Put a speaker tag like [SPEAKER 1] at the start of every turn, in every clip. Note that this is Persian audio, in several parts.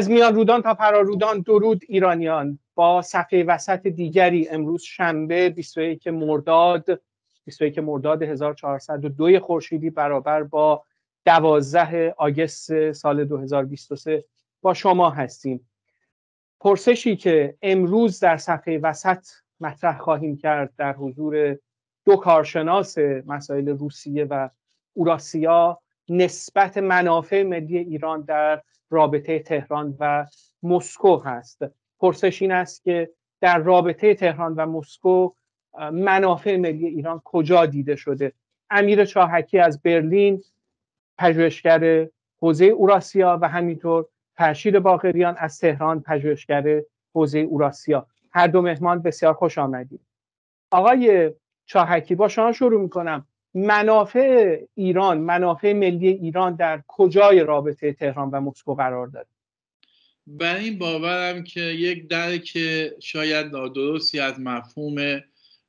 [SPEAKER 1] از میان رودان تا فرارودان درود ایرانیان با صفحه وسط دیگری امروز شنبه 21 مرداد 21 مرداد 1402 خورشیدی برابر با 12 آگست سال 2023 با شما هستیم پرسشی که امروز در صفحه وسط مطرح خواهیم کرد در حضور دو کارشناس مسائل روسیه و اوراسیا نسبت منافع ملی ایران در رابطه تهران و مسکو هست پرسش این است که در رابطه تهران و مسکو منافع ملی ایران کجا دیده شده امیر چاهکی از برلین پژوهشگر حوزه اوراسیا و همینطور فرشید باقریان از تهران پژوهشگر حوزه اوراسیا هر دو مهمان بسیار خوش آمدید آقای چاهکی با شما شروع میکنم منافع ایران منافع ملی ایران در کجای رابطه تهران و مسکو قرار داره
[SPEAKER 2] بر این باورم که یک درک شاید نادرستی از مفهوم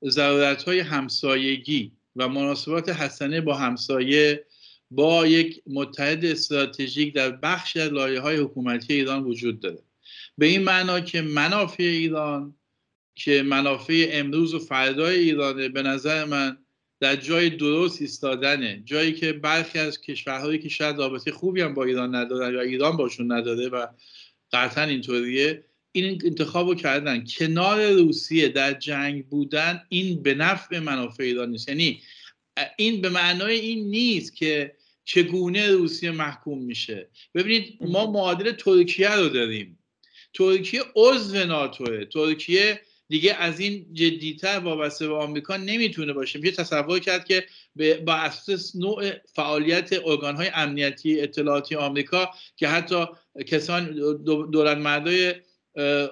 [SPEAKER 2] ضرورت های همسایگی و مناسبات حسنه با همسایه با یک متحد استراتژیک در بخش از های حکومتی ایران وجود داره به این معنا که منافع ایران که منافع امروز و فردای ایرانه به نظر من در جای درست ایستادنه جایی که برخی از کشورهایی که شاید رابطه خوبی هم با ایران ندارن یا ایران باشون نداره و قطعا اینطوریه این انتخاب رو کردن کنار روسیه در جنگ بودن این به نفع منافع ایران نیست یعنی این به معنای این نیست که چگونه روسیه محکوم میشه ببینید ما معادل ترکیه رو داریم ترکیه عضو ناتوه ترکیه دیگه از این جدیتر وابسته به آمریکا نمیتونه باشه میشه تصور کرد که با اساس نوع فعالیت ارگانهای امنیتی اطلاعاتی آمریکا که حتی کسان دولت مردای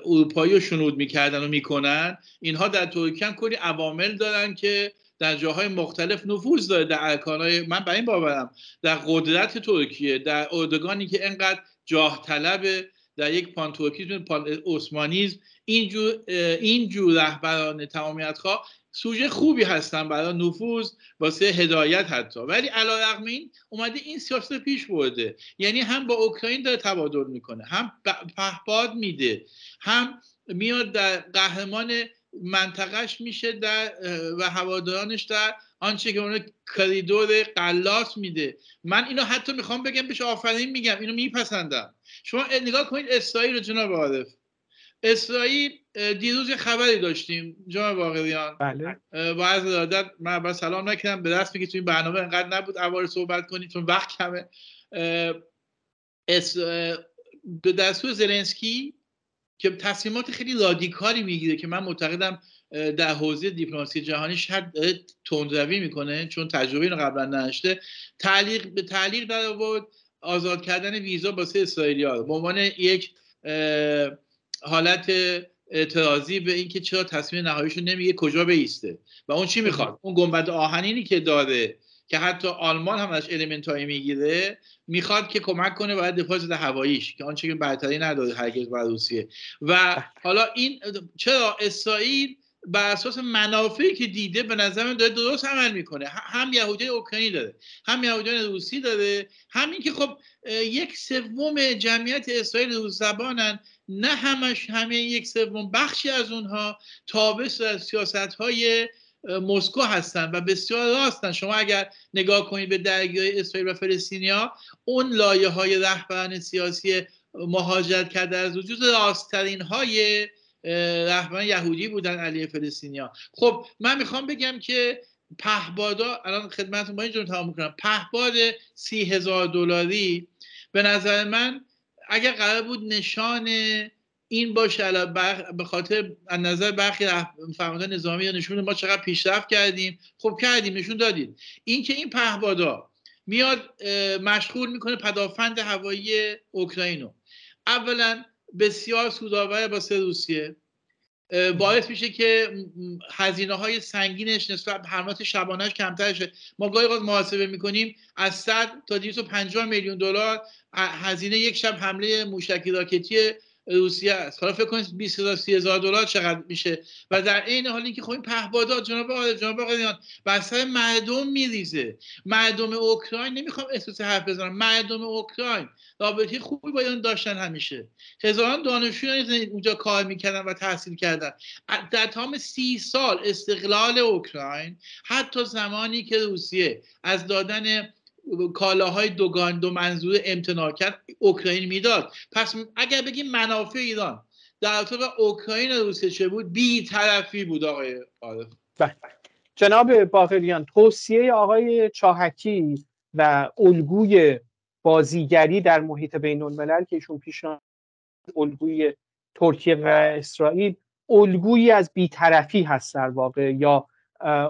[SPEAKER 2] اروپایی رو شنود میکردن و میکنن اینها در ترکیه هم کلی عوامل دارن که در جاهای مختلف نفوذ داره در ارکانهای من برای این باورم در قدرت ترکیه در اردگانی که انقدر جاه طلبه در یک پانتورکیزم پان عثمانیزم این جور رهبران تمامیت رهبران سوژه خوبی هستن برای نفوذ واسه هدایت حتی ولی علا رقم این اومده این سیاست پیش برده یعنی هم با اوکراین داره تبادل میکنه هم پهپاد میده هم میاد در قهرمان منطقهش میشه در و هوادارانش در آنچه که اونو کریدور قلاس میده من اینو حتی میخوام بگم بهش آفرین میگم اینو میپسندم شما نگاه کنید اسرائیل رو جناب عارف اسرائیل دیروز یه خبری داشتیم جناب واقعیان بله با از من با سلام نکردم به دست که تو این برنامه انقدر نبود اول صحبت کنید چون وقت کمه به دستور زلنسکی که تصمیمات خیلی رادیکالی میگیره که من معتقدم در حوزه دیپلماسی جهانی شاید تندروی میکنه چون تجربه اینو قبلا نداشته تعلیق به تعلیق در آورد آزاد کردن ویزا واسه اسرائیلیا به عنوان یک حالت اعتراضی به اینکه چرا تصمیم نهاییشون نمیگه کجا بیسته و اون چی میخواد بله. اون گنبد آهنینی که داره که حتی آلمان هم ازش المنتایی میگیره میخواد که کمک کنه برای دفاع ضد هواییش که آنچه که برتری نداره هرگز بر روسیه و بله. حالا این چرا اسرائیل بر اساس منافعی که دیده به نظر من داره درست عمل میکنه هم یهودی اوکراینی داره هم یهودیان روسی داره همین که خب یک سوم جمعیت اسرائیل روز زبانن نه همش همه یک سوم بخشی از اونها تابع از سیاست های مسکو هستن و بسیار راستن شما اگر نگاه کنید به درگیری اسرائیل و فلسطینیا اون لایه های رهبران سیاسی مهاجرت کرده از وجود راستترین های رحمان یهودی بودن علیه فلسطینیا خب من میخوام بگم که پهبادا الان خدمت با اینجور تمام میکنم پهباد سی هزار دلاری به نظر من اگر قرار بود نشان این باشه به خاطر از نظر برخی فرمانده نظامی یا نشون ما چقدر پیشرفت کردیم خب کردیم نشون دادید اینکه این پهبادا میاد مشغول میکنه پدافند هوایی اوکراین اولا بسیار سودآور سه روسیه باعث میشه که هزینه های سنگینش نسبت به حملات شبانهش کمتر شه ما گاهی اوقات محاسبه میکنیم از 100 تا 250 میلیون دلار هزینه یک شب حمله موشکی راکتی روسیه است حالا فکر کنید 20 هزار دلار چقدر میشه و در عین حال اینکه خب این پهبادات جناب آقای جناب و بر سر مردم میریزه مردم اوکراین نمیخوام احساس حرف بزنم مردم اوکراین رابطه خوبی با ایران داشتن همیشه هزاران دانشجو اونجا کار میکردن و تحصیل کردن در تمام سی سال استقلال اوکراین حتی زمانی که روسیه از دادن کالاهای دوگان دو منظور امتناع کرد اوکراین میداد پس اگر بگیم منافع ایران در طور اوکراین روسیه چه بود بی طرفی بود آقای عارف
[SPEAKER 1] بله. جناب باقریان توصیه آقای چاهکی و الگوی بازیگری در محیط بین الملل که ایشون پیش الگوی ترکیه و اسرائیل الگویی از بیطرفی هست در واقع یا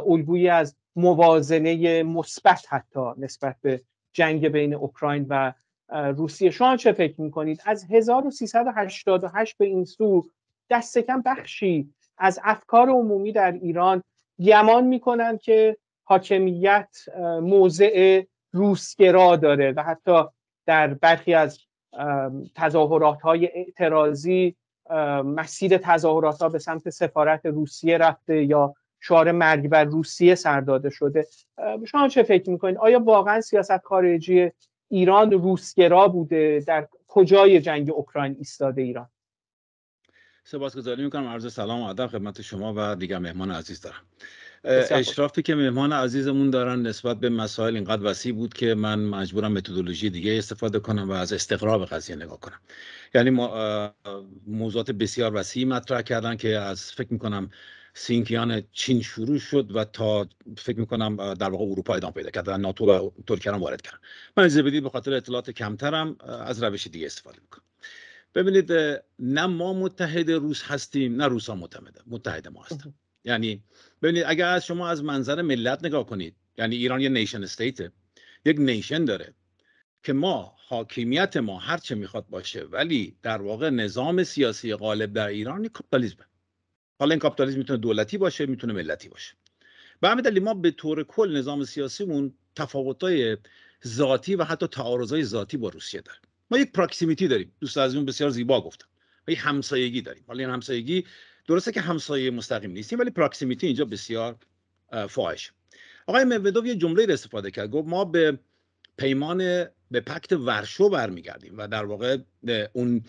[SPEAKER 1] الگویی از موازنه مثبت حتی نسبت به جنگ بین اوکراین و روسیه شما چه فکر میکنید از 1388 به این سو دست کم بخشی از افکار عمومی در ایران گمان میکنن که حاکمیت موضع روسگرا داره و حتی در برخی از تظاهرات های اعتراضی مسیر تظاهرات ها به سمت سفارت روسیه رفته یا شعار مرگ بر روسیه سرداده شده شما چه فکر میکنید آیا واقعا سیاست خارجی ایران روسگرا بوده در کجای جنگ اوکراین ایستاده ایران
[SPEAKER 3] سپاسگزاری میکنم عرض سلام و ادب خدمت شما و دیگر مهمان عزیز دارم اشرافی که مهمان عزیزمون دارن نسبت به مسائل اینقدر وسیع بود که من مجبورم متدولوژی دیگه استفاده کنم و از استقراب قضیه نگاه کنم یعنی موضوعات بسیار وسیع مطرح کردن که از فکر میکنم سینکیان چین شروع شد و تا فکر میکنم در واقع اروپا ادامه پیدا کرد و ناتو و ترکیه هم وارد کردن من از بدید به خاطر اطلاعات کمترم از روش دیگه استفاده میکنم ببینید نه ما متحد روس هستیم نه روس ها متحد متحد ما هستن یعنی ببینید اگر از شما از منظر ملت نگاه کنید یعنی ایران یه نیشن استیت یک نیشن داره که ما حاکمیت ما هر چه میخواد باشه ولی در واقع نظام سیاسی غالب در ایران کاپیتالیسم حالا این کاپیتالیسم میتونه دولتی باشه میتونه ملتی باشه به همین دلیل ما به طور کل نظام سیاسیمون تفاوت‌های ذاتی و حتی تعارضای ذاتی با روسیه داریم ما یک پراکسیمیتی داریم دوست از اون بسیار زیبا گفتم ما یک همسایگی داریم حالا این همسایگی درسته که همسایه مستقیم نیستیم ولی پراکسیمیتی اینجا بسیار فاحش آقای مودوف یه جمله رو استفاده کرد گفت ما به پیمان به پکت ورشو برمیگردیم و در واقع اون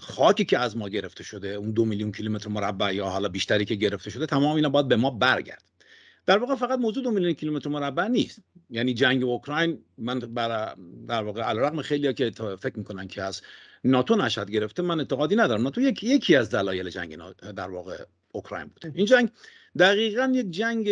[SPEAKER 3] خاکی که از ما گرفته شده اون دو میلیون کیلومتر مربع یا حالا بیشتری که گرفته شده تمام اینا باید به ما برگرد در واقع فقط موضوع دو میلیون کیلومتر مربع نیست یعنی جنگ اوکراین من در واقع علیرغم خیلیا که فکر میکنن که از ناتو نشد گرفته من اعتقادی ندارم ناتو یک، یکی از دلایل جنگ در واقع اوکراین بوده این جنگ دقیقا یک جنگ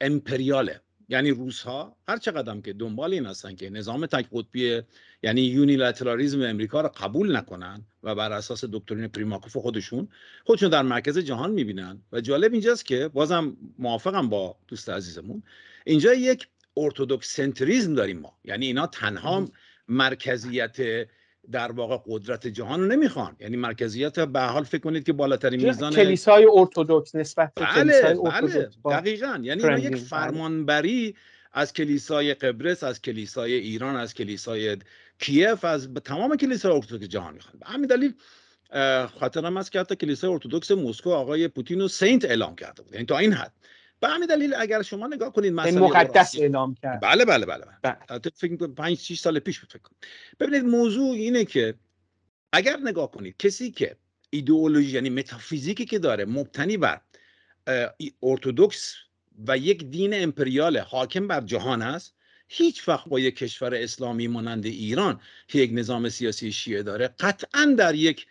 [SPEAKER 3] امپریاله یعنی روس ها هر چه قدم که دنبال این هستن که نظام تک قطبی یعنی یونیلاترالیسم امریکا رو قبول نکنن و بر اساس دکترین پریماکوف خودشون خودشون در مرکز جهان میبینن و جالب اینجاست که بازم موافقم با دوست عزیزمون اینجا یک سنتریزم داریم ما یعنی اینا تنها مرکزیت در واقع قدرت جهان رو نمیخوان یعنی مرکزیت به حال فکر کنید که بالاترین میزان کلیسای
[SPEAKER 1] ارتودکس نسبت به بله، کلیسای
[SPEAKER 3] بله، دقیقاً یعنی یک بله. فرمانبری از کلیسای قبرس از کلیسای ایران از کلیسای کیف از تمام کلیسای ارتودکس جهان میخوان به همین دلیل خاطرم است که حتی کلیسای ارتودکس مسکو آقای پوتین رو سنت اعلام کرده بود یعنی تا این حد به همین دلیل اگر شما نگاه کنید مقدس اعلام کرد بله بله بله, بله. بله. فکر 5 6 سال پیش بود فکر ببینید موضوع اینه که اگر نگاه کنید کسی که ایدئولوژی یعنی متافیزیکی که داره مبتنی بر ارتودکس و یک دین امپریال حاکم بر جهان است هیچ وقت با یک کشور اسلامی مانند ایران که یک نظام سیاسی شیعه داره قطعا در یک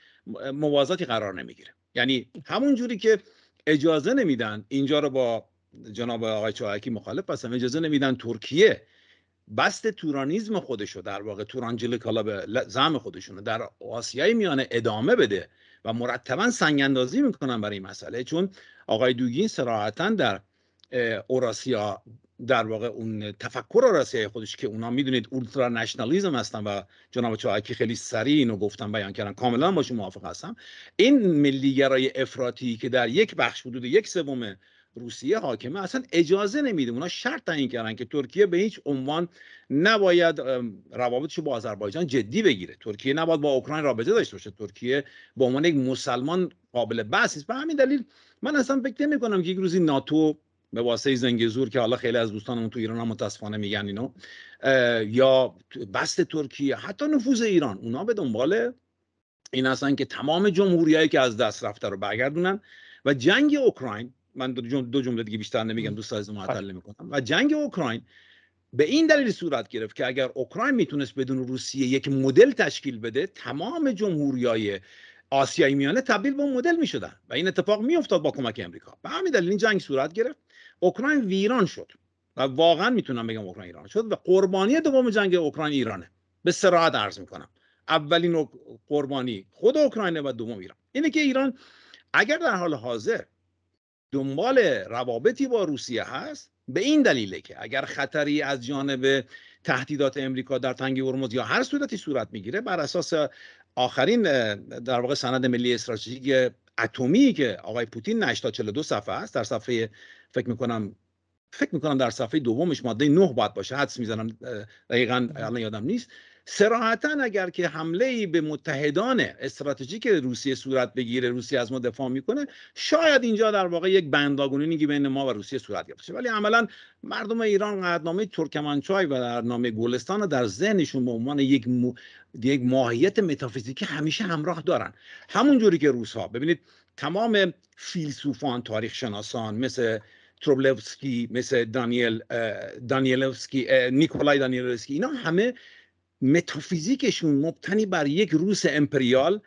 [SPEAKER 3] موازاتی قرار نمیگیره یعنی همون جوری که اجازه نمیدن اینجا رو با جناب آقای چاهکی مخالف هستم اجازه نمیدن ترکیه بست تورانیزم خودشو در واقع تورانجلیک کالا به زم خودشونو در آسیای میانه ادامه بده و مرتبا سنگ اندازی میکنن برای این مسئله چون آقای دوگین سراحتا در اوراسیا در واقع اون تفکر اوراسیای خودش که اونا میدونید اولترا نشنالیزم هستن و جناب چاهکی خیلی سریع اینو گفتن بیان کردن کاملا باشون موافق هستم این ملیگرای افراطی که در یک بخش حدود یک سوم روسیه حاکمه اصلا اجازه نمیده اونا شرط تعیین کردن که ترکیه به هیچ عنوان نباید روابطش با آذربایجان جدی بگیره ترکیه نباید با اوکراین رابطه داشته باشه ترکیه به عنوان یک مسلمان قابل بحث است. به همین دلیل من اصلا فکر نمی که یک روزی ناتو به واسه زنگزور که حالا خیلی از دوستانمون تو ایران هم متاسفانه میگن اینو یا بست ترکیه حتی نفوذ ایران اونا به دنبال این اصلا که تمام جمهوریایی که از دست رفته رو برگردونن و جنگ اوکراین من دو جمله دیگه بیشتر نمیگم دوست از معطل آره. میکنم و جنگ اوکراین به این دلیل صورت گرفت که اگر اوکراین میتونست بدون روسیه یک مدل تشکیل بده تمام جمهوریای آسیای میانه تبدیل به مدل میشدن و این اتفاق میافتاد با کمک امریکا به همین دلیل این جنگ صورت گرفت اوکراین ویران شد و واقعا میتونم بگم اوکراین ایران شد و قربانی دوم جنگ اوکراین ایرانه به سراحت عرض میکنم اولین قربانی خود اوکراینه و دوم ایران اینه که ایران اگر در حال حاضر دنبال روابطی با روسیه هست به این دلیله که اگر خطری از جانب تهدیدات امریکا در تنگ هرمز یا هر صورتی صورت میگیره بر اساس آخرین در واقع سند ملی استراتژیک اتمی که آقای پوتین نشتا 42 صفحه است در صفحه فکر میکنم فکر کنم در صفحه دومش ماده 9 باید باشه حدس میزنم دقیقا الان یادم نیست سراحتا اگر که حمله ای به متحدان استراتژیک روسیه صورت بگیره روسیه از ما دفاع میکنه شاید اینجا در واقع یک بنداگونی که بین ما و روسیه صورت گرفته ولی عملا مردم ایران قدنامه ترکمنچای و در نامه گلستان در ذهنشون به عنوان یک یک ماهیت متافیزیکی همیشه همراه دارن همون جوری که روس ها ببینید تمام فیلسوفان تاریخ شناسان مثل تروبلوفسکی مثل دانیل دانیلوفسکی نیکولای دانیلوفسکی اینا همه متافیزیکشون مبتنی بر یک روس امپریال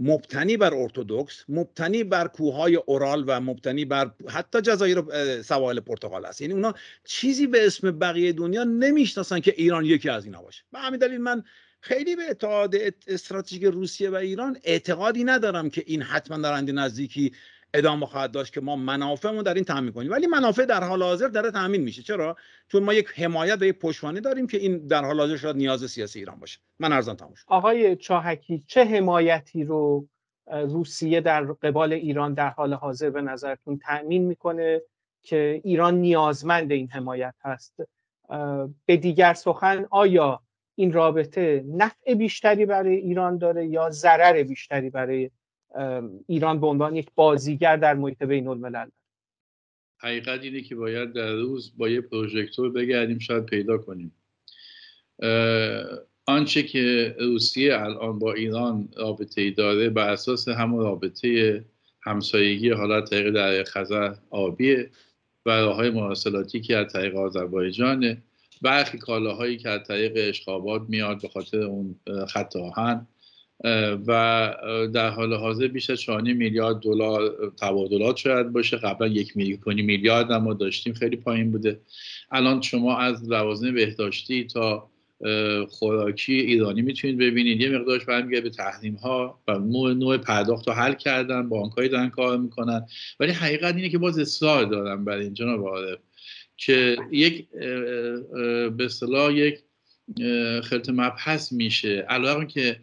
[SPEAKER 3] مبتنی بر ارتودکس مبتنی بر کوههای اورال و مبتنی بر حتی جزایر سواحل پرتغال است یعنی اونا چیزی به اسم بقیه دنیا نمیشناسن که ایران یکی از اینا باشه به همین دلیل من خیلی به اتحاد استراتژیک روسیه و ایران اعتقادی ندارم که این حتما در اندی نزدیکی ادامه خواهد داشت که ما منافعمون در این تامین کنیم ولی منافع در حال حاضر داره تامین میشه چرا چون ما یک حمایت و یک داریم که این در حال حاضر شاید نیاز سیاسی ایران باشه من ارزان تموم
[SPEAKER 1] آقای چاهکی چه حمایتی رو روسیه در قبال ایران در حال حاضر به نظرتون تامین میکنه که ایران نیازمند این حمایت هست به دیگر سخن آیا این رابطه نفع بیشتری برای ایران داره یا ضرر بیشتری برای ایران به عنوان یک بازیگر در محیط بین الملل
[SPEAKER 2] حقیقت اینه که باید در روز با یه پروژکتور بگردیم شاید پیدا کنیم آنچه که روسیه الان با ایران رابطه ای داره بر اساس همون رابطه همسایگی حالا طریق در خزر آبیه و راه های که از طریق آذربایجان برخی کالاهایی که از طریق اشخابات میاد به خاطر اون خط آهن و در حال حاضر بیش از 4 میلیارد دلار تبادلات شاید باشه قبلا یک میلیون میلیارد ما داشتیم خیلی پایین بوده الان شما از لوازم بهداشتی تا خوراکی ایرانی میتونید ببینید یه مقدارش برمیگرده به تحریم ها و نوع پرداخت رو حل کردن بانک های دارن کار میکنن ولی حقیقت اینه که باز اصرار دارن برای این جناب عارف که یک به اصطلاح یک خلط مبحث میشه علاوه که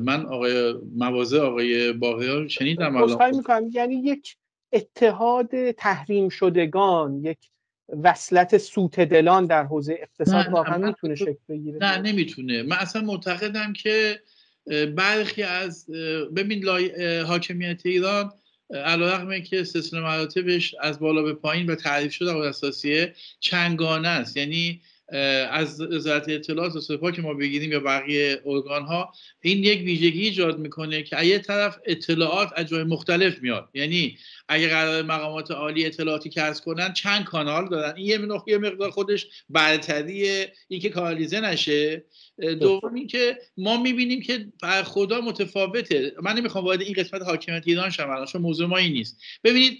[SPEAKER 2] من آقای موازه آقای باقی شنیدم الان
[SPEAKER 1] میکنم یعنی یک اتحاد تحریم شدگان یک وصلت سوت دلان در حوزه اقتصاد واقعا میتونه شکل
[SPEAKER 2] بگیره نه نمیتونه من اصلا معتقدم که برخی از ببین لای... حاکمیت ایران علیرغم که سلسله مراتبش از بالا به پایین و تعریف شده و اساسیه چنگانه است یعنی از وزارت اطلاعات و سپاه که ما بگیریم یا بقیه ارگان ها این یک ویژگی ایجاد میکنه که یه طرف اطلاعات از جای مختلف میاد یعنی اگر قرار مقامات عالی اطلاعاتی کسب کنن چند کانال دارن این یه مقدار خودش برتری که کالیزه نشه خب. دوم اینکه ما میبینیم که خدا متفاوته من نمیخوام وارد این قسمت حاکمیت ایران شم الان موضوع ما این نیست ببینید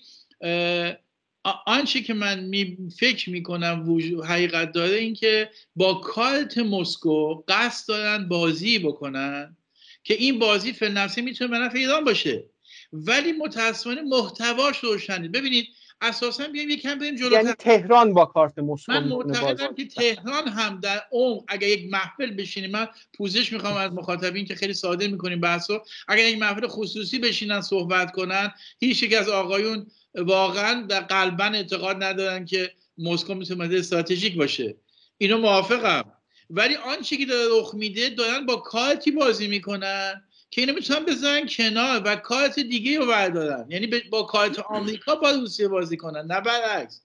[SPEAKER 2] آنچه که من می فکر میکنم حقیقت داره این که با کارت مسکو قصد دارن بازی بکنن که این بازی فلنفسه میتونه به نفع ایران باشه ولی متاسفانه محتواش روشنید ببینید اساسا بیایم یکم بریم جلوتر یعنی
[SPEAKER 1] تهران با کارت مسکو من معتقدم
[SPEAKER 2] که بله. تهران هم در اون اگر یک محفل بشینیم من پوزش میخوام از مخاطبین که خیلی ساده میکنیم بحثو اگر یک محفل خصوصی بشینن صحبت کنن هیچ یک از آقایون واقعا و قلبا اعتقاد ندارن که مسکو میتونه استراتژیک باشه اینو موافقم ولی آنچه که داره رخ میده دارن با کارتی بازی میکنن که اینو میتونن بزنن کنار و کارت دیگه رو بردارن یعنی با کارت آمریکا با روسیه بازی کنن نه برعکس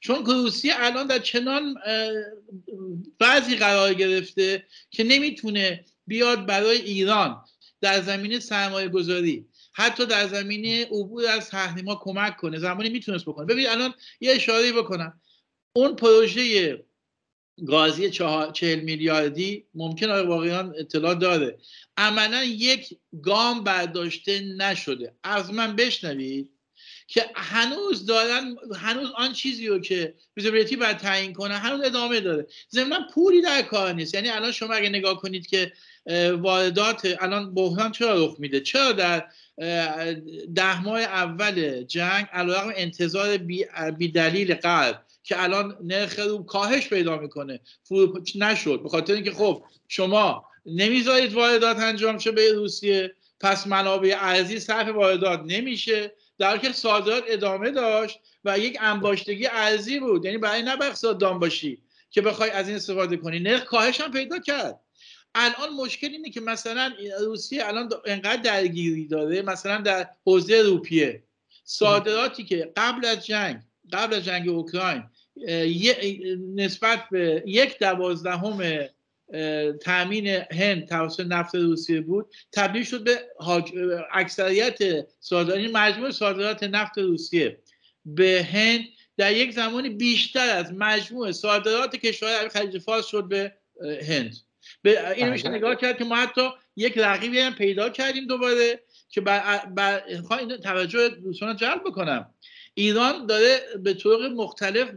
[SPEAKER 2] چون که روسیه الان در چنان بعضی قرار گرفته که نمیتونه بیاد برای ایران در زمینه سرمایه گذاری حتی در زمینه عبور از تحریما کمک کنه زمانی میتونست بکنه ببین الان یه اشاره بکنم اون پروژه گازی چهل میلیاردی ممکن آقای اطلاع داره عملا یک گام برداشته نشده از من بشنوید که هنوز دارن هنوز آن چیزی رو که ویزیبیلیتی بر تعیین کنه هنوز ادامه داره ضمنا پولی در کار نیست یعنی الان شما اگه نگاه کنید که واردات الان بحران چرا رخ میده چرا در ده ماه اول جنگ علیرغم انتظار بی, بی دلیل که الان نرخ روب کاهش پیدا میکنه فرو نشد به خاطر اینکه خب شما نمیذارید واردات انجام شه به روسیه پس منابع ارزی صرف واردات نمیشه در که صادرات ادامه داشت و یک انباشتگی ارزی بود یعنی برای نباید صادام باشی که بخوای از این استفاده کنی نرخ کاهش هم پیدا کرد الان مشکل اینه که مثلا روسیه الان انقدر درگیری داره مثلا در حوزه روپیه صادراتی که قبل از جنگ قبل از جنگ اوکراین نسبت به یک دوازدهم تامین هند توسط نفت روسیه بود تبدیل شد به اکثریت صادرات یعنی مجموع صادرات نفت روسیه به هند در یک زمانی بیشتر از مجموع صادرات کشور خلیج فارس شد به هند به این میشه نگاه کرد که ما حتی یک رقیبی هم پیدا کردیم دوباره که بر, بر... توجه دوستان جلب بکنم ایران داره به طور مختلف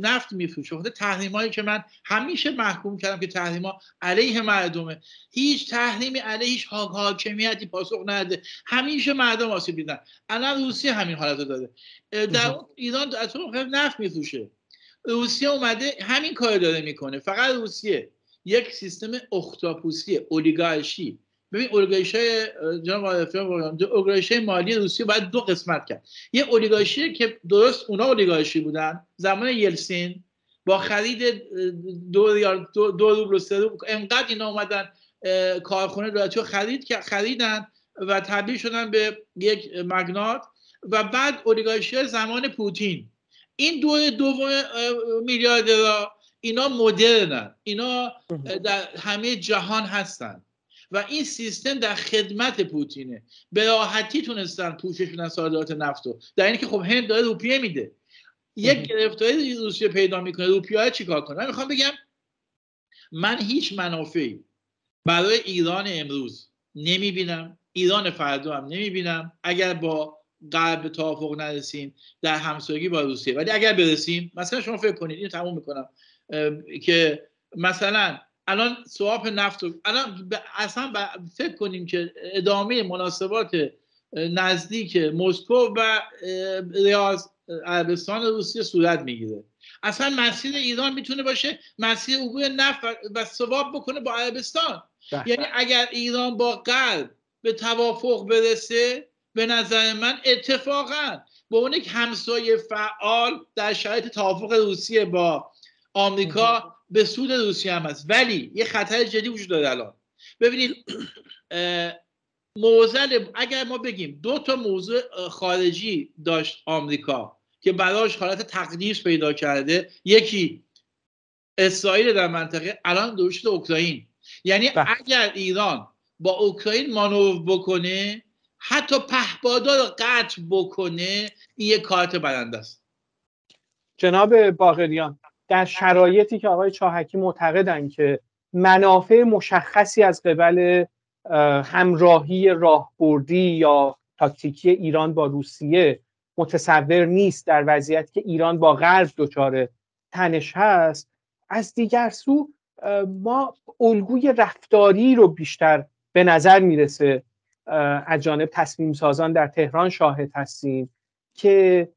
[SPEAKER 2] نفت میفروشه خود هایی که من همیشه محکوم کردم که ها علیه مردمه هیچ تحریمی علیه هیچ حاکمیتی پاسخ نده همیشه مردم آسیب دیدن الان روسیه همین حالت رو داره در ایران از طور نفت میفروشه روسیه اومده همین کار داره میکنه فقط روسیه یک سیستم اختاپوسی اولیگارشی ببین اولیگارشی جناب اولیگارشی مالی روسیه باید دو قسمت کرد یه اولیگارشی که درست اونا اولیگارشی بودن زمان یلسین با خرید دو دو, دو روبل و سه روبل انقدر اینا اومدن کارخونه دولتی رو خریدن و تبدیل شدن به یک مگنات و بعد اولیگارشی زمان پوتین این دور دوم میلیاردرها اینا مدرنن اینا در همه جهان هستند. و این سیستم در خدمت پوتینه به راحتی تونستن پوشش بدن صادرات نفتو. رو در اینکه خب هند داره روپیه میده یک گرفتاری روسیه پیدا میکنه روپیه چیکار کنه من میخوام بگم من هیچ منافعی برای ایران امروز نمیبینم ایران فردا هم نمیبینم اگر با غرب به توافق نرسیم در همسایگی با روسیه ولی اگر برسیم مثلا شما فکر کنید اینو تموم میکنم که مثلا الان سواب نفت الان اصلا فکر کنیم که ادامه مناسبات نزدیک مسکو و ریاض عربستان روسیه صورت میگیره اصلا مسیر ایران میتونه باشه مسیر عبور نفت و سواب بکنه با عربستان بله. یعنی اگر ایران با قلب به توافق برسه به نظر من اتفاقا با اون یک همسایه فعال در شرایط توافق روسیه با آمریکا به سود روسیه هم است ولی یه خطر جدی وجود داره الان ببینید موزل اگر ما بگیم دو تا موضوع خارجی داشت آمریکا که براش حالت تقدیس پیدا کرده یکی اسرائیل در منطقه الان دوشت اوکراین یعنی بله. اگر ایران با اوکراین مانور بکنه حتی پهبادا رو قطع بکنه این یه کارت برنده است
[SPEAKER 1] جناب باغریان در شرایطی که آقای چاهکی معتقدن که منافع مشخصی از قبل همراهی راهبردی یا تاکتیکی ایران با روسیه متصور نیست در وضعیت که ایران با غرب دچار تنش هست از دیگر سو ما الگوی رفتاری رو بیشتر به نظر میرسه از جانب تصمیم سازان در تهران شاهد هستیم که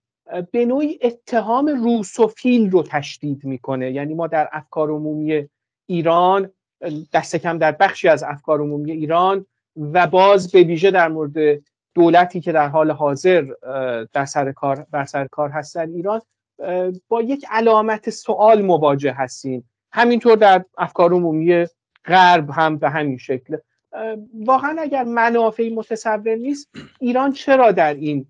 [SPEAKER 1] به نوعی اتهام روسوفیل رو تشدید میکنه یعنی ما در افکار عمومی ایران دست کم در بخشی از افکار عمومی ایران و باز به ویژه در مورد دولتی که در حال حاضر در سر کار بر سر کار هست در ایران با یک علامت سوال مواجه هستیم همینطور در افکار عمومی غرب هم به همین شکل واقعا اگر منافعی متصور نیست ایران چرا در این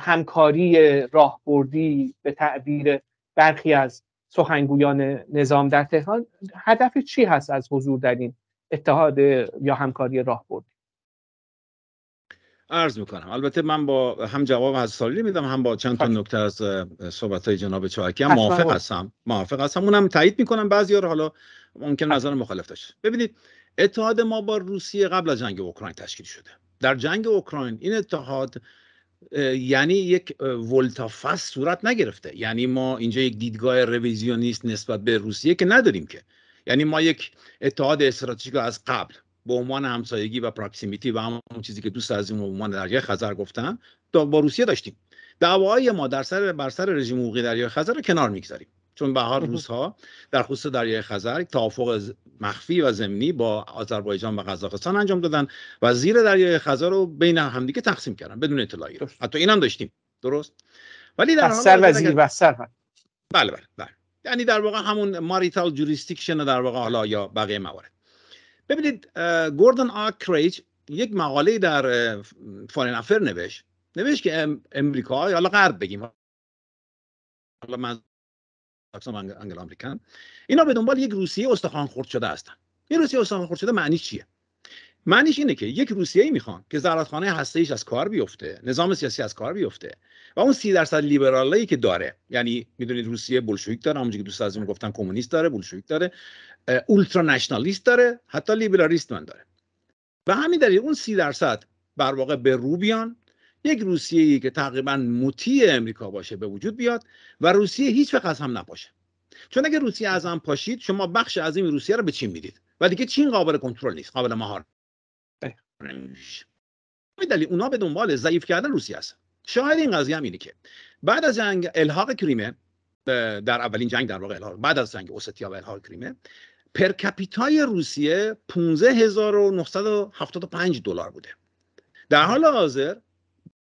[SPEAKER 1] همکاری راهبردی به تعبیر برخی از سخنگویان نظام در تهران هدف چی هست از حضور در این اتحاد یا همکاری راهبردی
[SPEAKER 3] عرض میکنم البته من با هم جواب از سالی میدم هم با چند تا خب. نکته از صحبت های جناب چاکی هم موافق هستم موافق هستم اونم تایید میکنم بعضی رو حالا ممکن خب. نظر مخالف داشت ببینید اتحاد ما با روسیه قبل از جنگ اوکراین تشکیل شده در جنگ اوکراین این اتحاد یعنی یک ولتافس صورت نگرفته یعنی ما اینجا یک دیدگاه رویزیونیست نسبت به روسیه که نداریم که یعنی ما یک اتحاد استراتژیک از قبل به عنوان همسایگی و پراکسیمیتی و همون چیزی که دوست از این عنوان دریای خزر گفتن با روسیه داشتیم دعواهای ما در سر بر سر رژیم حقوقی دریای خزر رو کنار میگذاریم چون بهار روزها در خصوص دریای خزر توافق مخفی و زمینی با آذربایجان و قزاقستان انجام دادن و زیر دریای خزر رو بین همدیگه تقسیم کردن بدون اطلاعی ایران حتی هم داشتیم درست ولی در و بله بله بله یعنی در واقع همون ماریتال جوریستیکشن در واقع حالا یا بقیه موارد ببینید گوردن کریج یک مقاله در فارن افر نوشت نوشت که امریکا حالا غرب بگیم حالا انگل اینا به دنبال یک روسیه استخوان خورد شده هستن این روسیه استخوان خورد شده معنی چیه معنیش اینه که یک روسیه ای میخوان که زرادخانه هسته ایش از کار بیفته نظام سیاسی از کار بیفته و اون سی درصد لیبرالی که داره یعنی میدونید روسیه بلشویک داره همونجوری که دوست از گفتن کمونیست داره بلشویک داره اولترا نشنالیست داره حتی لیبرالیست من داره و همین دلیل اون سی درصد بر واقع به رو یک روسیه ای که تقریبا مطیع امریکا باشه به وجود بیاد و روسیه هیچ وقت از هم نباشه چون اگه روسیه از هم پاشید شما بخش عظیم روسیه رو به چین میدید و دیگه چین قابل کنترل نیست قابل مهار نمیشه بله. دلیل اونا به دنبال ضعیف کردن روسیه هست شاهد این قضیه هم اینه که بعد از جنگ الحاق کریمه در اولین جنگ در واقع الحاق بعد از جنگ اوستیا و الحاق کریمه پر کپیتای روسیه 15975 دلار بوده در حال حاضر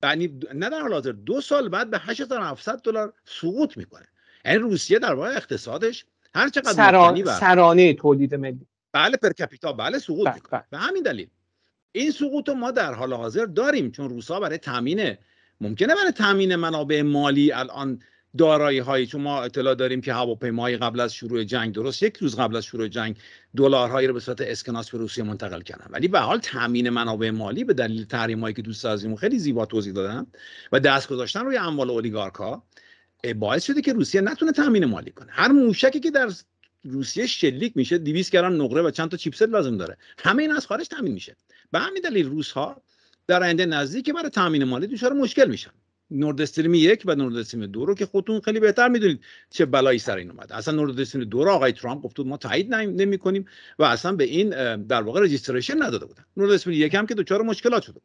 [SPEAKER 3] یعنی نه در حال حاضر دو سال بعد به 8700 دلار سقوط میکنه یعنی روسیه در واقع اقتصادش هر چقدر سران... سرانه تولید ملی بله پر کپیتا بله سقوط بله، میکنه بله. به همین دلیل این سقوط رو ما در حال حاضر داریم چون روسا برای تامین ممکنه برای تامین منابع مالی الان دارایی هایی چون ما اطلاع داریم که هواپیمای قبل از شروع جنگ درست یک روز قبل از شروع جنگ دلارهایی رو به صورت اسکناس به روسیه منتقل کردن ولی به حال تامین منابع مالی به دلیل تحریم هایی که دوست سازی خیلی زیبا توضیح دادن و دست گذاشتن روی اموال اولیگارکا باعث شده که روسیه نتونه تامین مالی کنه هر موشکی که در روسیه شلیک میشه 200 گرم نقره و چند تا چیپست لازم داره همه این از خارج تامین میشه به همین دلیل روس ها در آینده نزدیک برای تامین مالی دچار مشکل میشن نورد یک و نورد دو رو که خودتون خیلی بهتر میدونید چه بلایی سر این اومد اصلا نورد دو رو آقای ترامپ گفت ما تایید نمی کنیم و اصلا به این در واقع رجیستریشن نداده بودن نورد یک هم که دچار مشکلات شده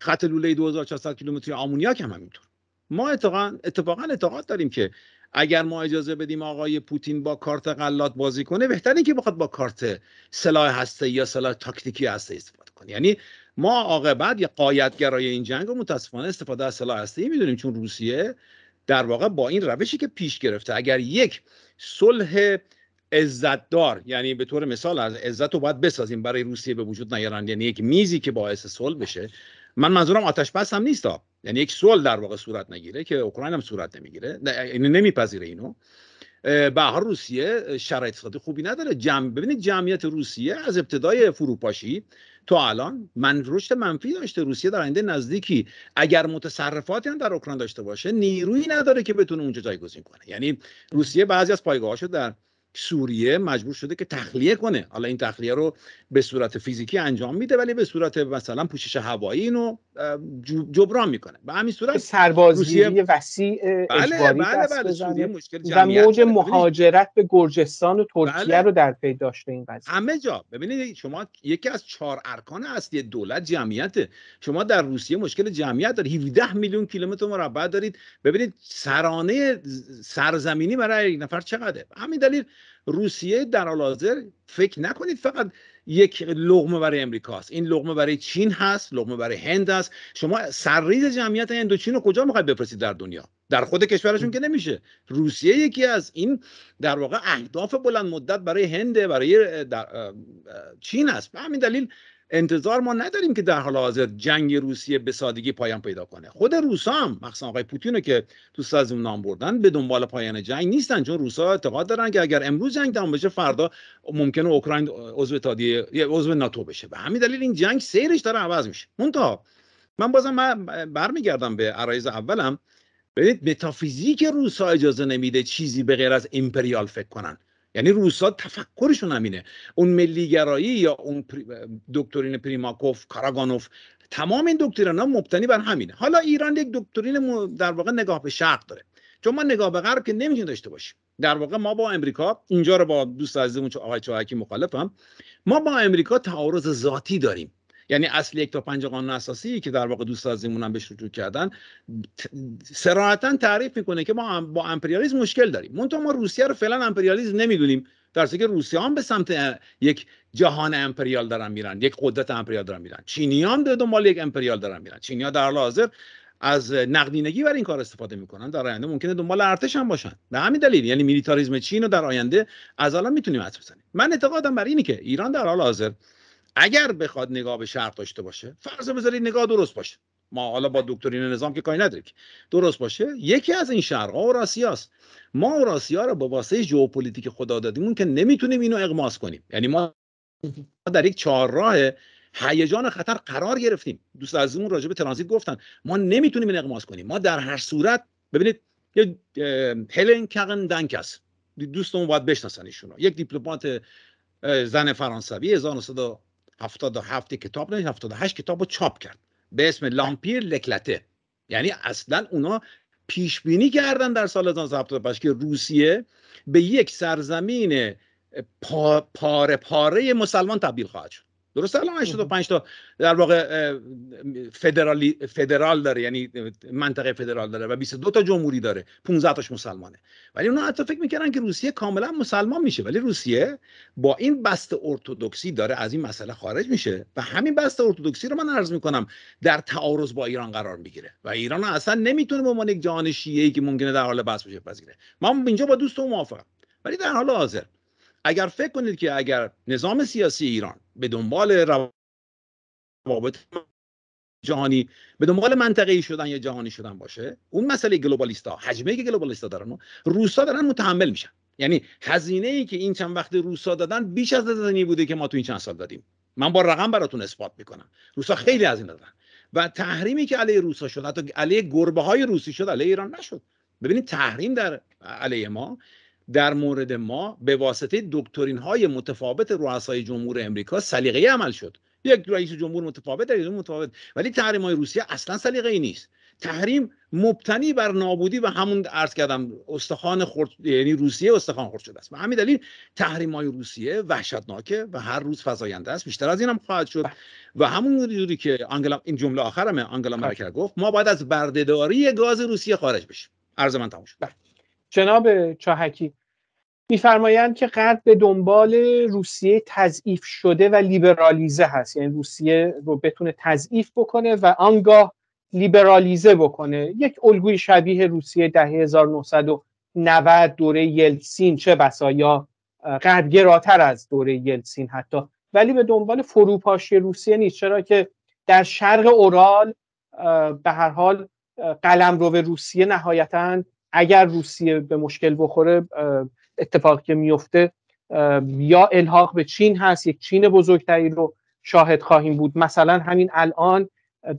[SPEAKER 3] خط لوله 2400 کیلومتری آمونیاک هم همینطور ما اتفاقا اتفاقا اعتقاد داریم که اگر ما اجازه بدیم آقای پوتین با کارت غلات بازی کنه بهتره که بخواد با کارت سلاح هسته یا سلاح تاکتیکی هسته استفاده یعنی ما عاقبت یه قایتگرای این جنگ رو متاسفانه استفاده از سلاح هسته‌ای میدونیم چون روسیه در واقع با این روشی که پیش گرفته اگر یک صلح دار یعنی به طور مثال از عزت رو باید بسازیم برای روسیه به وجود نیارن یعنی یک میزی که باعث صلح بشه من منظورم آتش بس هم نیست یعنی یک صلح در واقع صورت نگیره که اوکراین هم صورت نمیگیره یعنی نمیپذیره اینو به روسیه شرایط خوبی نداره جمع ببینید جمعیت روسیه از ابتدای فروپاشی تا الان من رشد منفی داشته روسیه در آینده نزدیکی اگر متصرفاتی هم در اوکراین داشته باشه نیرویی نداره که بتونه اونجا جایگزین کنه یعنی روسیه بعضی از پایگاهاشو در سوریه مجبور شده که تخلیه کنه حالا این تخلیه رو به صورت فیزیکی انجام میده ولی به صورت مثلا پوشش هوایی اینو جبران میکنه به همین صورت سربازی روسیه...
[SPEAKER 1] وسیع اجباری بله بله بله مشکل و موج مهاجرت به گرجستان و ترکیه بله. رو در پی داشته این
[SPEAKER 3] قضیه همه جا ببینید شما یکی از چهار ارکان اصلی دولت جمعیت شما در روسیه مشکل جمعیت دارید 17 میلیون کیلومتر مربع دارید ببینید سرانه سرزمینی برای یک نفر چقدره همین دلیل روسیه در حال حاضر فکر نکنید فقط یک لغمه برای امریکا است این لغمه برای چین هست لغمه برای هند هست شما سرریز جمعیت چین رو کجا میخواید بفرستید در دنیا در خود کشورشون که نمیشه روسیه یکی از این در واقع اهداف بلند مدت برای هنده برای چین است به همین دلیل انتظار ما نداریم که در حال حاضر جنگ روسیه به سادگی پایان پیدا کنه خود روسا هم مخصوصا آقای پوتین که تو سازمون نام بردن به دنبال پایان جنگ نیستن چون روسا اعتقاد دارن که اگر امروز جنگ تمام بشه فردا ممکنه اوکراین عضو عضو ناتو بشه به همین دلیل این جنگ سیرش داره عوض میشه منتها من بازم من برمیگردم به عرایز اولم ببینید متافیزیک روسا اجازه نمیده چیزی به غیر از امپریال فکر کنن یعنی روسا تفکرشون همینه اون ملیگرایی یا اون دکترین پریماکوف کاراگانوف تمام این دکترین ها مبتنی بر همینه حالا ایران یک دکترین در واقع نگاه به شرق داره چون ما نگاه به غرب که نمیتونیم داشته باشیم در واقع ما با امریکا اینجا رو با دوست عزیزمون آقای چاهکی مخالفم ما با امریکا تعارض ذاتی داریم یعنی اصل یک تا پنج قانون اساسی که در واقع دوست سازیمون هم بهش رجوع کردن سراحتا تعریف میکنه که ما با امپریالیسم مشکل داریم منتها ما روسیه رو فعلا امپریالیسم نمیدونیم در که روسیه هم به سمت یک جهان امپریال دارن میرن یک قدرت امپریال دارن میرن چینی هم به دنبال یک امپریال دارن میرن چینی در حال حاضر از نقدینگی برای این کار استفاده میکنن در آینده ممکنه دنبال ارتش هم باشن به همین دلیل یعنی میلیتاریزم چین رو در آینده از الان میتونیم حدس بزنیم من اعتقادم بر اینه که ایران در حال حاضر اگر بخواد نگاه به شرق داشته باشه فرض بذارید نگاه درست باشه ما حالا با دکترین نظام که کاری نداریم درست باشه یکی از این شرقا راسیاست ما اوراسیا رو با واسه ژئوپلیتیک خدا دادیمون که نمیتونیم اینو اقماس کنیم یعنی ما در یک چهارراه هیجان خطر قرار گرفتیم دوست از راجع به ترانزیت گفتن ما نمیتونیم این اقماس کنیم ما در هر صورت ببینید یه هلن کغن دانکاس دوستمون باید بشناسن ایشونا یک دیپلمات زن فرانسوی 1900 77 کتاب نه 78 کتاب رو چاپ کرد به اسم بله. لامپیر لکلته یعنی اصلا اونا پیش بینی کردن در سال 1978 که روسیه به یک سرزمین پاره پاره مسلمان تبدیل خواهد شد درست الان 85 تا در واقع فدرالی فدرال داره یعنی منطقه فدرال داره و 22 تا جمهوری داره 15 تاش مسلمانه ولی اونا حتی فکر میکردن که روسیه کاملا مسلمان میشه ولی روسیه با این بست ارتودکسی داره از این مسئله خارج میشه و همین بست ارتودکسی رو من عرض میکنم در تعارض با ایران قرار میگیره و ایران اصلا نمیتونه به عنوان یک جهان شیعه که ممکنه در حال بس بشه پذیره من اینجا با دوستم موافقم ولی در حال حاضر اگر فکر کنید که اگر نظام سیاسی ایران به دنبال روابط جهانی به دنبال منطقه‌ای شدن یا جهانی شدن باشه اون مسئله گلوبالیستا حجمه که گلوبالیستا دارن روسا دارن متحمل میشن یعنی هزینه ای که این چند وقت روسا دادن بیش از زدنی بوده که ما تو این چند سال دادیم من با رقم براتون اثبات میکنم روسا خیلی از این دادن و تحریمی که علیه روسا شد حتی علیه گربه های روسی شد علیه ایران نشد ببینید تحریم در علیه ما در مورد ما به واسطه دکترین های متفاوت رؤسای جمهور امریکا سلیقه عمل شد یک رئیس جمهور متفاوت در متفاوت ولی تحریم های روسیه اصلا سلیقه ای نیست تحریم مبتنی بر نابودی و همون عرض کردم استخوان خورد یعنی روسیه استخوان خورد شده است و همین دلیل تحریم های روسیه وحشتناکه و هر روز فزاینده است بیشتر از اینم خواهد شد بله. و همون جوری که آنگلا این جمله آخرمه آنگلا خب. مرکل گفت ما باید از بردهداری گاز روسیه خارج بشیم عرض من تموم شد بله. جناب چاهکی
[SPEAKER 1] میفرمایند که غرب به دنبال روسیه تضعیف شده و لیبرالیزه هست یعنی روسیه رو بتونه تضعیف بکنه و آنگاه لیبرالیزه بکنه یک الگوی شبیه روسیه دهه 1990 دوره یلسین چه بسا یا غرب از دوره یلسین حتی ولی به دنبال فروپاشی روسیه نیست چرا که در شرق اورال به هر حال قلم رو به روسیه نهایتا اگر روسیه به مشکل بخوره اتفاقی که میفته یا الحاق به چین هست یک چین بزرگتری رو شاهد خواهیم بود مثلا همین الان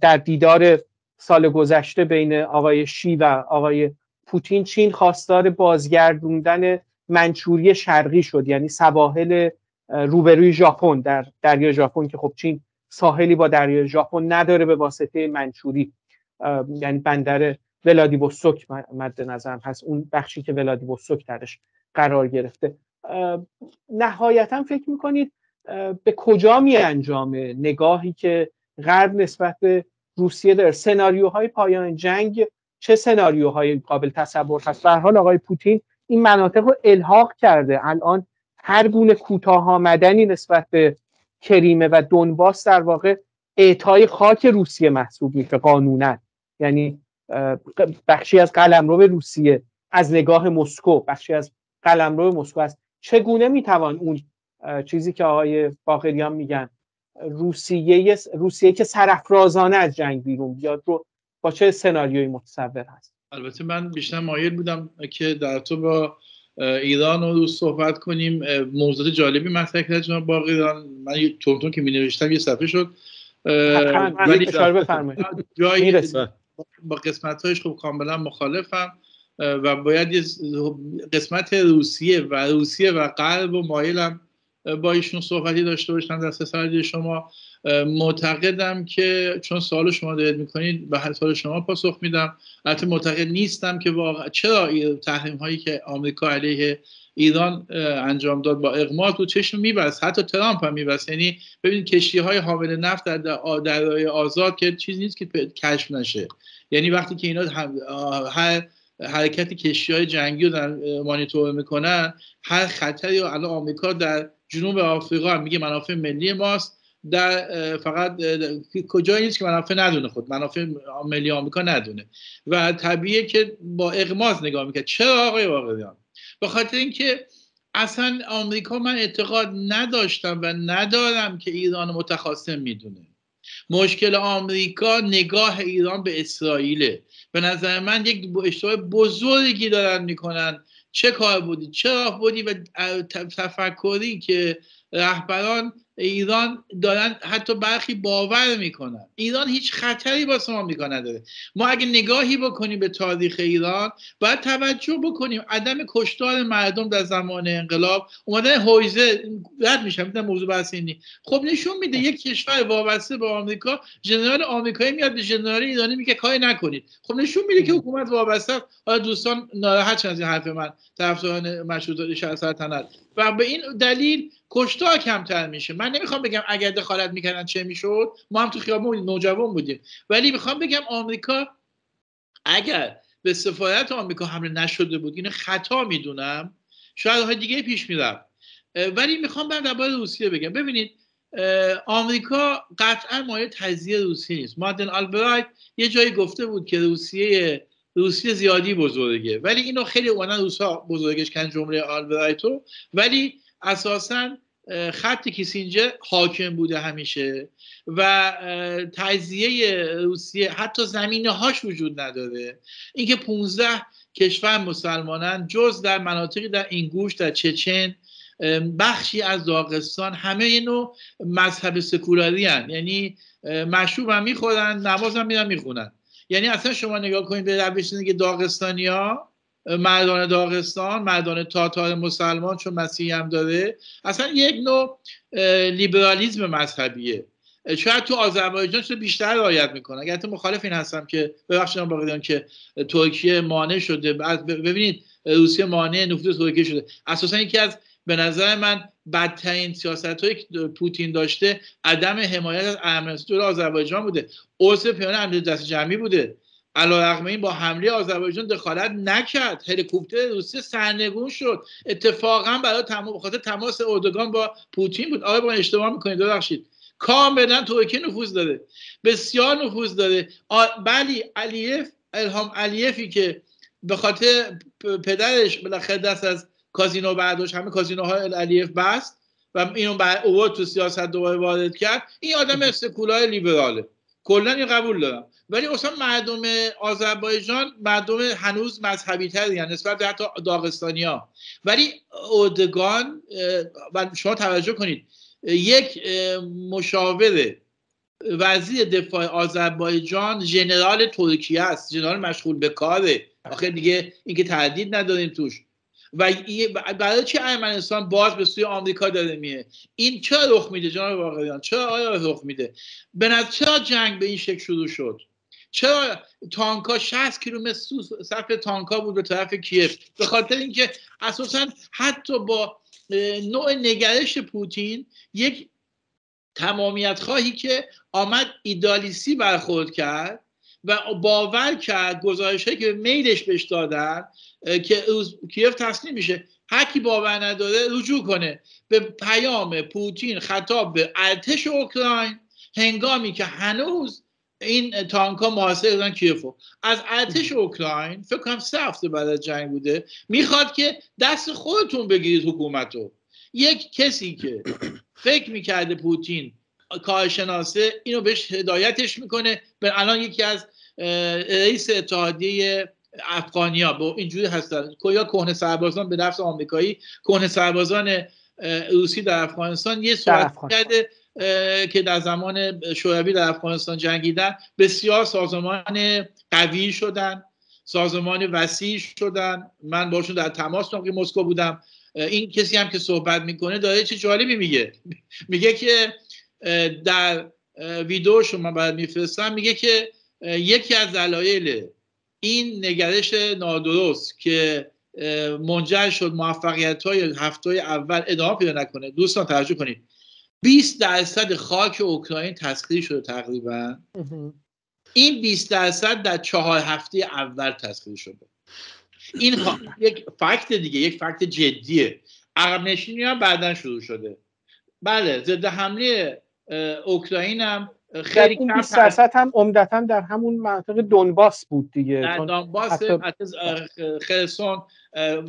[SPEAKER 1] در دیدار سال گذشته بین آقای شی و آقای پوتین چین خواستار بازگردوندن منچوری شرقی شد یعنی سواحل روبروی ژاپن در دریای ژاپن که خب چین ساحلی با دریای ژاپن نداره به واسطه منچوری یعنی بندر ولادیوستوک مد نظرم هست اون بخشی که ولادیوستوک درش قرار گرفته نهایتا فکر میکنید به کجا می انجامه نگاهی که غرب نسبت به روسیه داره سناریوهای پایان جنگ چه سناریوهای قابل تصور هست به حال آقای پوتین این مناطق رو الحاق کرده الان هر گونه کوتاه آمدنی نسبت به کریمه و دنباس در واقع اعطای خاک روسیه محسوب میشه قانونا یعنی بخشی از قلمرو روسیه از نگاه مسکو بخشی از قلمرو مسکو است چگونه میتوان اون چیزی که آقای باقریان میگن روسیه روسیه که سرافرازانه از جنگ بیرون
[SPEAKER 2] بیاد رو با چه سناریویی متصور هست البته من بیشتر مایل بودم که در تو با ایران رو صحبت کنیم موضوع جالبی مطرح کرد جناب باقریان من تونتون که می نوشتم یه صفحه شد ولی جایی با قسمت هایش خب کاملا مخالفم و باید قسمت روسیه و روسیه و قلب و مایلم هم با ایشون صحبتی داشته باشن دست سرد شما معتقدم که چون سوال شما دارید میکنید به هر سوال شما پاسخ میدم البته معتقد نیستم که واقع چرا تحریم هایی که آمریکا علیه ایران انجام داد با اغمار تو چشم میبست حتی ترامپ هم میبست یعنی ببینید کشتی های حامل نفت در دریای آزاد که چیزی نیست که کشف نشه یعنی وقتی که اینا هر حرکت کشتی های جنگی رو مانیتور میکنن هر خطری رو الان آمریکا در جنوب آفریقا هم میگه منافع ملی ماست در فقط کجایی نیست که منافع ندونه خود منافع ملی آمریکا ندونه و طبیعه که با اغماز نگاه میکرد چرا آقای واقعیان به خاطر اینکه اصلا آمریکا من اعتقاد نداشتم و ندارم که ایران متخاصم میدونه مشکل آمریکا نگاه ایران به اسرائیله به نظر من یک اشتباه بزرگی دارن میکنن چه کار بودی چه راه بودی و تفکری که رهبران ایران دارن حتی برخی باور میکنن ایران هیچ خطری با شما میکنه نداره ما اگه نگاهی بکنیم به تاریخ ایران باید توجه بکنیم عدم کشتار مردم در زمان انقلاب اومدن حوزه رد میشم میتونم موضوع بحث اینی خب نشون میده یک کشور وابسته به آمریکا جنرال آمریکایی میاد به جنرال ایرانی میگه کاری نکنید خب نشون میده که حکومت وابسته حالا دوستان ناراحت از این حرف من طرفداران مشروطه و به این دلیل کشتار کمتر میشه من نمیخوام بگم اگر دخالت میکردن چه میشد ما هم تو خیابون نوجوان بودیم ولی میخوام بگم آمریکا اگر به سفارت آمریکا حمله نشده بود اینو خطا میدونم شاید های دیگه پیش میرم ولی میخوام بر درباره روسیه بگم ببینید آمریکا قطعا مایه تجزیه روسیه نیست مادن آلبرایت یه جایی گفته بود که روسیه روسیه زیادی بزرگه ولی اینو خیلی اونا روسا بزرگش کن جمله آلبرایتو ولی اساسا خط کیسینجر حاکم بوده همیشه و تجزیه روسیه حتی زمینه هاش وجود نداره اینکه 15 کشور مسلمانان جز در مناطقی در اینگوش در چچن بخشی از داغستان همه اینو مذهب سکولاری هن. یعنی مشروب هم میخورن نماز هم میرن میخونن یعنی اصلا شما نگاه کنید به روش که داغستانی ها مردان داغستان مردان تاتار مسلمان چون مسیحی هم داره اصلا یک نوع لیبرالیزم مذهبیه شاید تو آذربایجان شده بیشتر رعایت میکنه اگر تو مخالف این هستم که ببخشید باقیدان که ترکیه مانع شده ببینید روسیه مانع نفوذ ترکیه شده اساسا یکی از به نظر من بدترین سیاست هایی که پوتین داشته عدم حمایت از ارمنستان آذربایجان بوده عضو پیان امنیت دست جمعی بوده علیرغم این با حمله آذربایجان دخالت نکرد هلیکوپتر روسیه سرنگون شد اتفاقا برای تمام خاطر تماس اردوگان با پوتین بود آقای با اشتباه میکنید ببخشید کاملا ترکیه نفوذ داره بسیار نفوذ داره بلی علیف الهام علیفی که به خاطر پدرش بالاخره دست از کازینو برداشت همه کازینوها علیف بست و اینو بر اوورد تو سیاست دوباره وارد کرد این آدم استکولای لیبراله کلا این قبول دارم ولی اصلا مردم آذربایجان مردم هنوز مذهبی تر یعنی نسبت به حتی داغستانی ها ولی اردگان و شما توجه کنید یک مشاور وزیر دفاع آذربایجان ژنرال ترکیه است ژنرال مشغول به کاره آخر دیگه اینکه تردید نداریم توش و برای چه ارمنستان باز به سوی آمریکا داره میه این چرا رخ میده جناب واقعیان چرا آیا رخ میده به چرا جنگ به این شکل شروع شد چرا تانکا 60 کیلومتر صرف تانکا بود به طرف کیف به خاطر اینکه اساسا حتی با نوع نگرش پوتین یک تمامیت خواهی که آمد ایدالیسی برخورد کرد و باور کرد گزارش که میلش بهش دادن که کیف تصمیم میشه هر کی باور نداره رجوع کنه به پیام پوتین خطاب به ارتش اوکراین هنگامی که هنوز این تانک ها محاصره کردن کیفو از ارتش اوکراین فکر کنم سه هفته بعد از جنگ بوده میخواد که دست خودتون بگیرید حکومت رو یک کسی که فکر میکرده پوتین کارشناسه اینو بهش هدایتش میکنه به الان یکی از رئیس اتحادیه افغانیا با اینجوری هستن کیا کهنه سربازان به نفس آمریکایی کهنه سربازان روسی در افغانستان یه صحبت کرده که در زمان شوروی در افغانستان جنگیدن بسیار سازمان قوی شدن سازمان وسیع شدن من باشون در تماس نقی مسکو بودم این کسی هم که صحبت میکنه داره چه جالبی میگه میگه که در ویدیوشو من باید میفرستم میگه که یکی از دلایل این نگرش نادرست که منجر شد موفقیت های هفته اول ادامه پیدا نکنه دوستان توجه کنید 20 درصد خاک اوکراین تسخیر شده تقریبا این 20 درصد در چهار هفته اول تسخیر شده این یک فکت دیگه یک فکت جدیه عقب نشینی هم بعدا شروع شده بله ضد حمله اوکراین هم خیلی کم درصد
[SPEAKER 1] هم عمدتا در همون منطقه دونباس بود دیگه دنباس
[SPEAKER 2] خرسون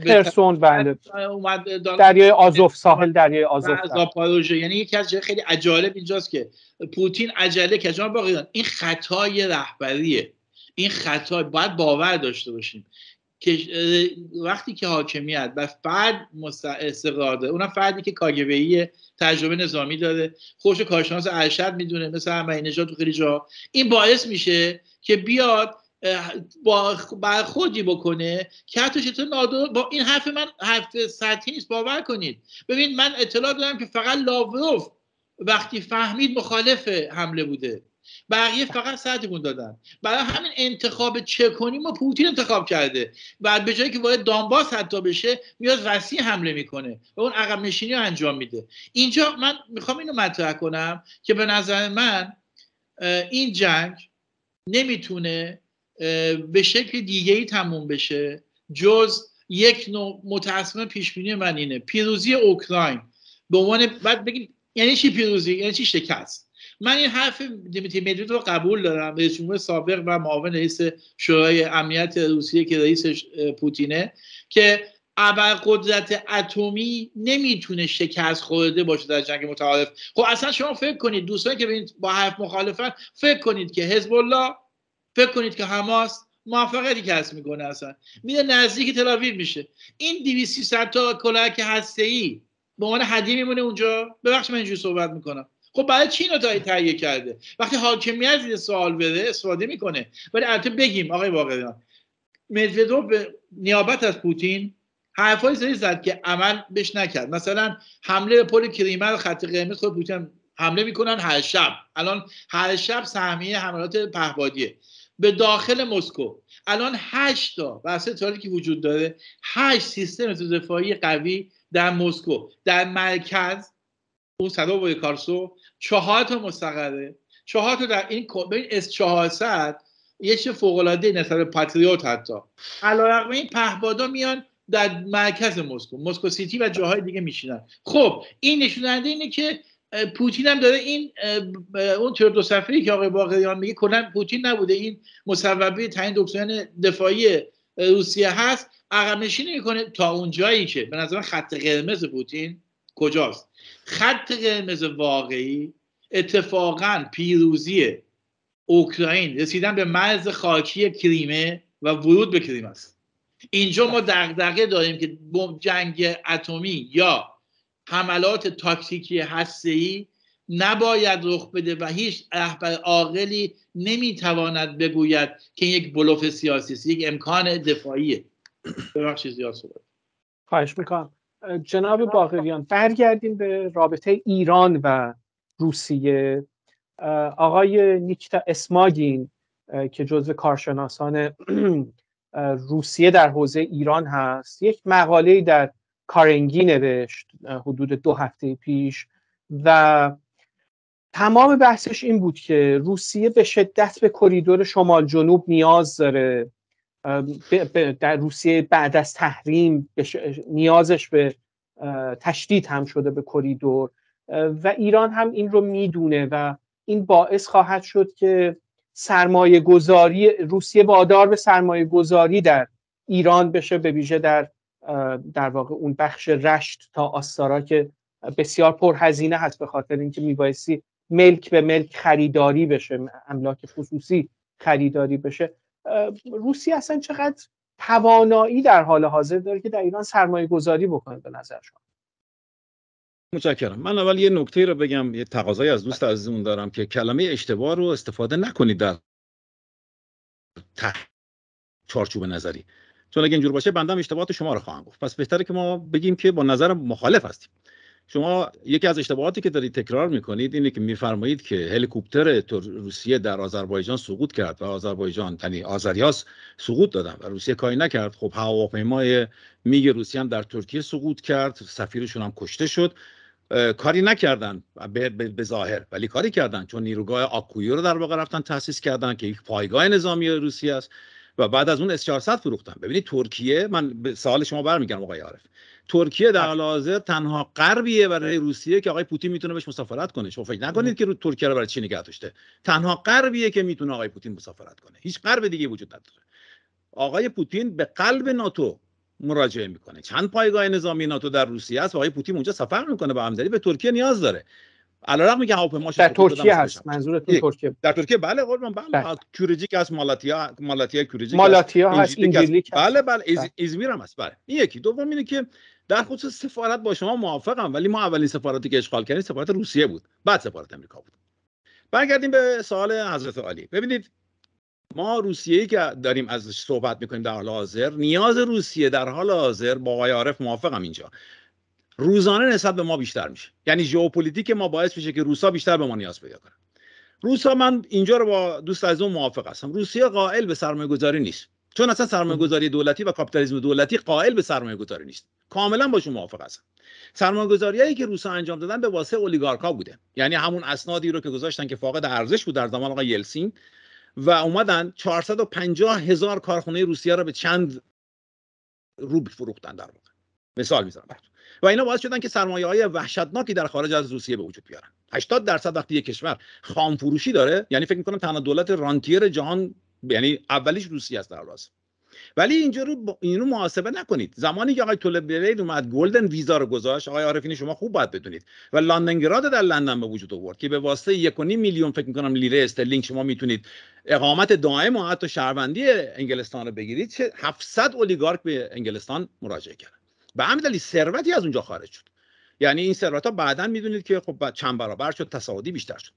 [SPEAKER 2] خرسون بنده بله. دریای آزوف یعنی ساحل دریای آزوف بله. پروژه یعنی یکی از جای خیلی عجالب اینجاست که پوتین عجله که باقی این خطای رهبریه این خطای باید باور داشته باشیم وقتی که حاکمیت و فرد استقرار داره اونم فردی که کاگبهی تجربه نظامی داره خوش کارشناس ارشد میدونه مثل همه نژاد تو خیلی جا این باعث میشه که بیاد با خودی بکنه که حتی چطور نادر با این حرف من حرف سطحی نیست باور کنید ببین من اطلاع دارم که فقط لاوروف وقتی فهمید مخالف حمله بوده بقیه فقط سردگون دادن برای همین انتخاب چه کنیم و پوتین انتخاب کرده بعد به جایی که وارد دانباس حتی بشه میاد وسیع حمله میکنه و اون عقب نشینی رو انجام میده اینجا من میخوام اینو مطرح کنم که به نظر من این جنگ نمیتونه به شکل دیگه ای تموم بشه جز یک نوع پیش پیشبینی من اینه پیروزی اوکراین به عنوان بعد بگید یعنی چی پیروزی یعنی چی شکست من این حرف دیمیتری مدوید رو قبول دارم رئیس جمهور سابق و معاون رئیس شورای امنیت روسیه که رئیس پوتینه که قدرت اتمی نمیتونه شکست خورده باشه در جنگ متعارف خب اصلا شما فکر کنید دوستانی که با حرف مخالفت فکر کنید که حزب الله فکر کنید که حماس موافقتی کسب میکنه اصلا میره نزدیک تل میشه این 200 تا کلاک هسته ای به عنوان هدیه میمونه اونجا ببخشید من اینجوری صحبت میکنم خب برای چی اینو تهیه کرده وقتی حاکمیت زیر سوال بره استفاده میکنه ولی البته بگیم آقای واقعیان مدودو به نیابت از پوتین حرفای سری زد که عمل بهش نکرد مثلا حمله به پل کریمه رو خط قرمز خود پوتین حمله میکنن هر شب الان هر شب سهمیه حملات پهبادیه به داخل مسکو الان هشت تا واسه تاریخی که وجود داره هشت سیستم دفاعی قوی در مسکو در مرکز اون صدا و کارسو چهار تا مستقره چهار تا در این کوبین اس 400 یه چه فوق العاده نسبت پاتریوت حتی علاوه این پهبادا میان در مرکز مسکو مسکو سیتی و جاهای دیگه میشینن خب این نشوننده اینه که پوتین هم داره این اون چهار دو سفری که آقای باقریان میگه کلا پوتین نبوده این مصوبه تعیین دکترین دفاعی روسیه هست عقب نشینی میکنه تا اون که به نظر خط قرمز پوتین کجاست خط قرمز واقعی اتفاقا پیروزی اوکراین رسیدن به مرز خاکی کریمه و ورود به کریمه است اینجا ما دغدغه داریم که جنگ اتمی یا حملات تاکتیکی هسته‌ای نباید رخ بده و هیچ رهبر عاقلی نمیتواند بگوید که یک بلوف سیاسی است یک امکان دفاعیه ببخشید زیاد صحبت
[SPEAKER 1] خواهش میکنم جناب باقریان برگردیم به رابطه ایران و روسیه آقای نیکتا اسماگین که جزو کارشناسان روسیه در حوزه ایران هست یک مقاله در کارنگی نوشت حدود دو هفته پیش و تمام بحثش این بود که روسیه به شدت به کریدور شمال جنوب نیاز داره در روسیه بعد از تحریم نیازش به تشدید هم شده به کریدور و ایران هم این رو میدونه و این باعث خواهد شد که سرمایه گذاری روسیه وادار به سرمایه گذاری در ایران بشه به ویژه در در واقع اون بخش رشت تا آستارا که بسیار پرهزینه هست به خاطر اینکه میبایستی ملک به ملک خریداری بشه املاک خصوصی خریداری بشه روسی اصلا چقدر توانایی در حال حاضر داره که در ایران سرمایه گذاری بکنه به نظر شما
[SPEAKER 3] متشکرم من اول یه نکته رو بگم یه تقاضایی از دوست بله. عزیزمون دارم که کلمه اشتباه رو استفاده نکنید در چارچوب نظری چون اگه اینجور باشه هم اشتباهات شما رو خواهم گفت پس بهتره که ما بگیم که با نظر مخالف هستیم شما یکی از اشتباهاتی که دارید تکرار میکنید اینه که میفرمایید که هلیکوپتر روسیه در آذربایجان سقوط کرد و آذربایجان یعنی آذریاس سقوط دادن و روسیه کاری نکرد خب هواپیمای میگ روسیه هم در ترکیه سقوط کرد سفیرشون هم کشته شد کاری نکردن به ظاهر ولی کاری کردن چون نیروگاه آکویو رو در واقع رفتن تاسیس کردن که یک پایگاه نظامی روسیه است و بعد از اون اس 400 فروختن ببینید ترکیه من به سوال شما برمیگردم آقای عارف ترکیه در بله. حال حاضر تنها غربیه برای بله. روسیه که آقای پوتین میتونه بهش مسافرت کنه شما فکر بله. نکنید که رو ترکیه رو برای چی نگه داشته تنها غربیه که میتونه آقای پوتین مسافرت کنه هیچ غرب دیگه وجود نداره آقای پوتین به قلب ناتو مراجعه میکنه چند پایگاه نظامی ناتو در روسیه است و آقای پوتین اونجا سفر میکنه به همدلی به ترکیه نیاز داره علیرغم میگه هواپیما در خب ترکیه هست منظورت ترکیه در ترکیه بله قربان بله, بله. کوریجیک هست مالاتیا مالاتیا کوریجیک مالاتیا هست انگلیسی بله بله ازمیر بله. هم هست بله این یکی دوم اینه که در خصوص سفارت با شما موافقم ولی ما اولین سفارتی که اشغال کردیم سفارت روسیه بود بعد سفارت امریکا بود برگردیم به سوال حضرت عالی ببینید ما روسیه ای که داریم ازش صحبت میکنیم در حال حاضر نیاز روسیه در حال حاضر با آقای عارف موافقم اینجا روزانه نسبت به ما بیشتر میشه یعنی ژئوپلیتیک ما باعث میشه که روسا بیشتر به ما نیاز پیدا کنن روسا من اینجا رو با دوست از اون موافق هستم روسیه قائل به سرمایه نیست چون اصلا سرمایه دولتی و کاپیتالیسم دولتی قائل به سرمایه گذاری نیست کاملا باشون موافق هستم سرمایه گذاریایی که روسا انجام دادن به واسه اولیگارکا بوده یعنی همون اسنادی رو که گذاشتن که فاقد ارزش بود در زمان آقای یلسین و اومدن 450 هزار کارخونه روسیه رو به چند روبل فروختن در واقع مثال میزنم براتون و اینا باعث شدن که سرمایه های وحشتناکی در خارج از روسیه به وجود بیارن 80 درصد وقتی یک کشور خام فروشی داره یعنی فکر میکنم تنها دولت رانتیر جهان یعنی اولیش روسیه است در راست ولی اینجا رو اینو محاسبه نکنید زمانی که آقای تولبرید اومد گلدن ویزا رو گذاشت آقای عارفین شما خوب باید بدونید و لندنگراد در لندن به وجود آورد که به واسطه 1.5 میلیون فکر میکنم لیره استرلینگ شما میتونید اقامت دائم و حتی شهروندی انگلستان رو بگیرید چه 700 اولیگارک به انگلستان مراجعه کرد به همین دلیل ثروتی از اونجا خارج شد یعنی این ثروت ها بعدا میدونید که خب چند برابر شد تصاعدی بیشتر شد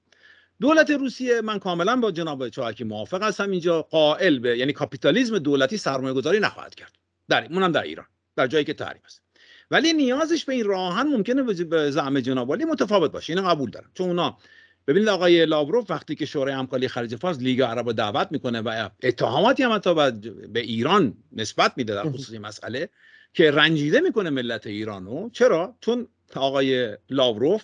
[SPEAKER 3] دولت روسیه من کاملا با جناب چاکی موافق هستم اینجا قائل به یعنی کاپیتالیزم دولتی سرمایه گذاری نخواهد کرد در اونم در ایران در جایی که تحریم است ولی نیازش به این راهن ممکنه به زعم جناب متفاوت باشه اینو قبول دارم چون اونا ببینید آقای لاوروف وقتی که شورای همکاری خلیج فارس لیگ عرب دعوت میکنه و اتهاماتی هم حتی به ایران نسبت میده در خصوص مسئله که رنجیده میکنه ملت ایرانو چرا چون آقای لاوروف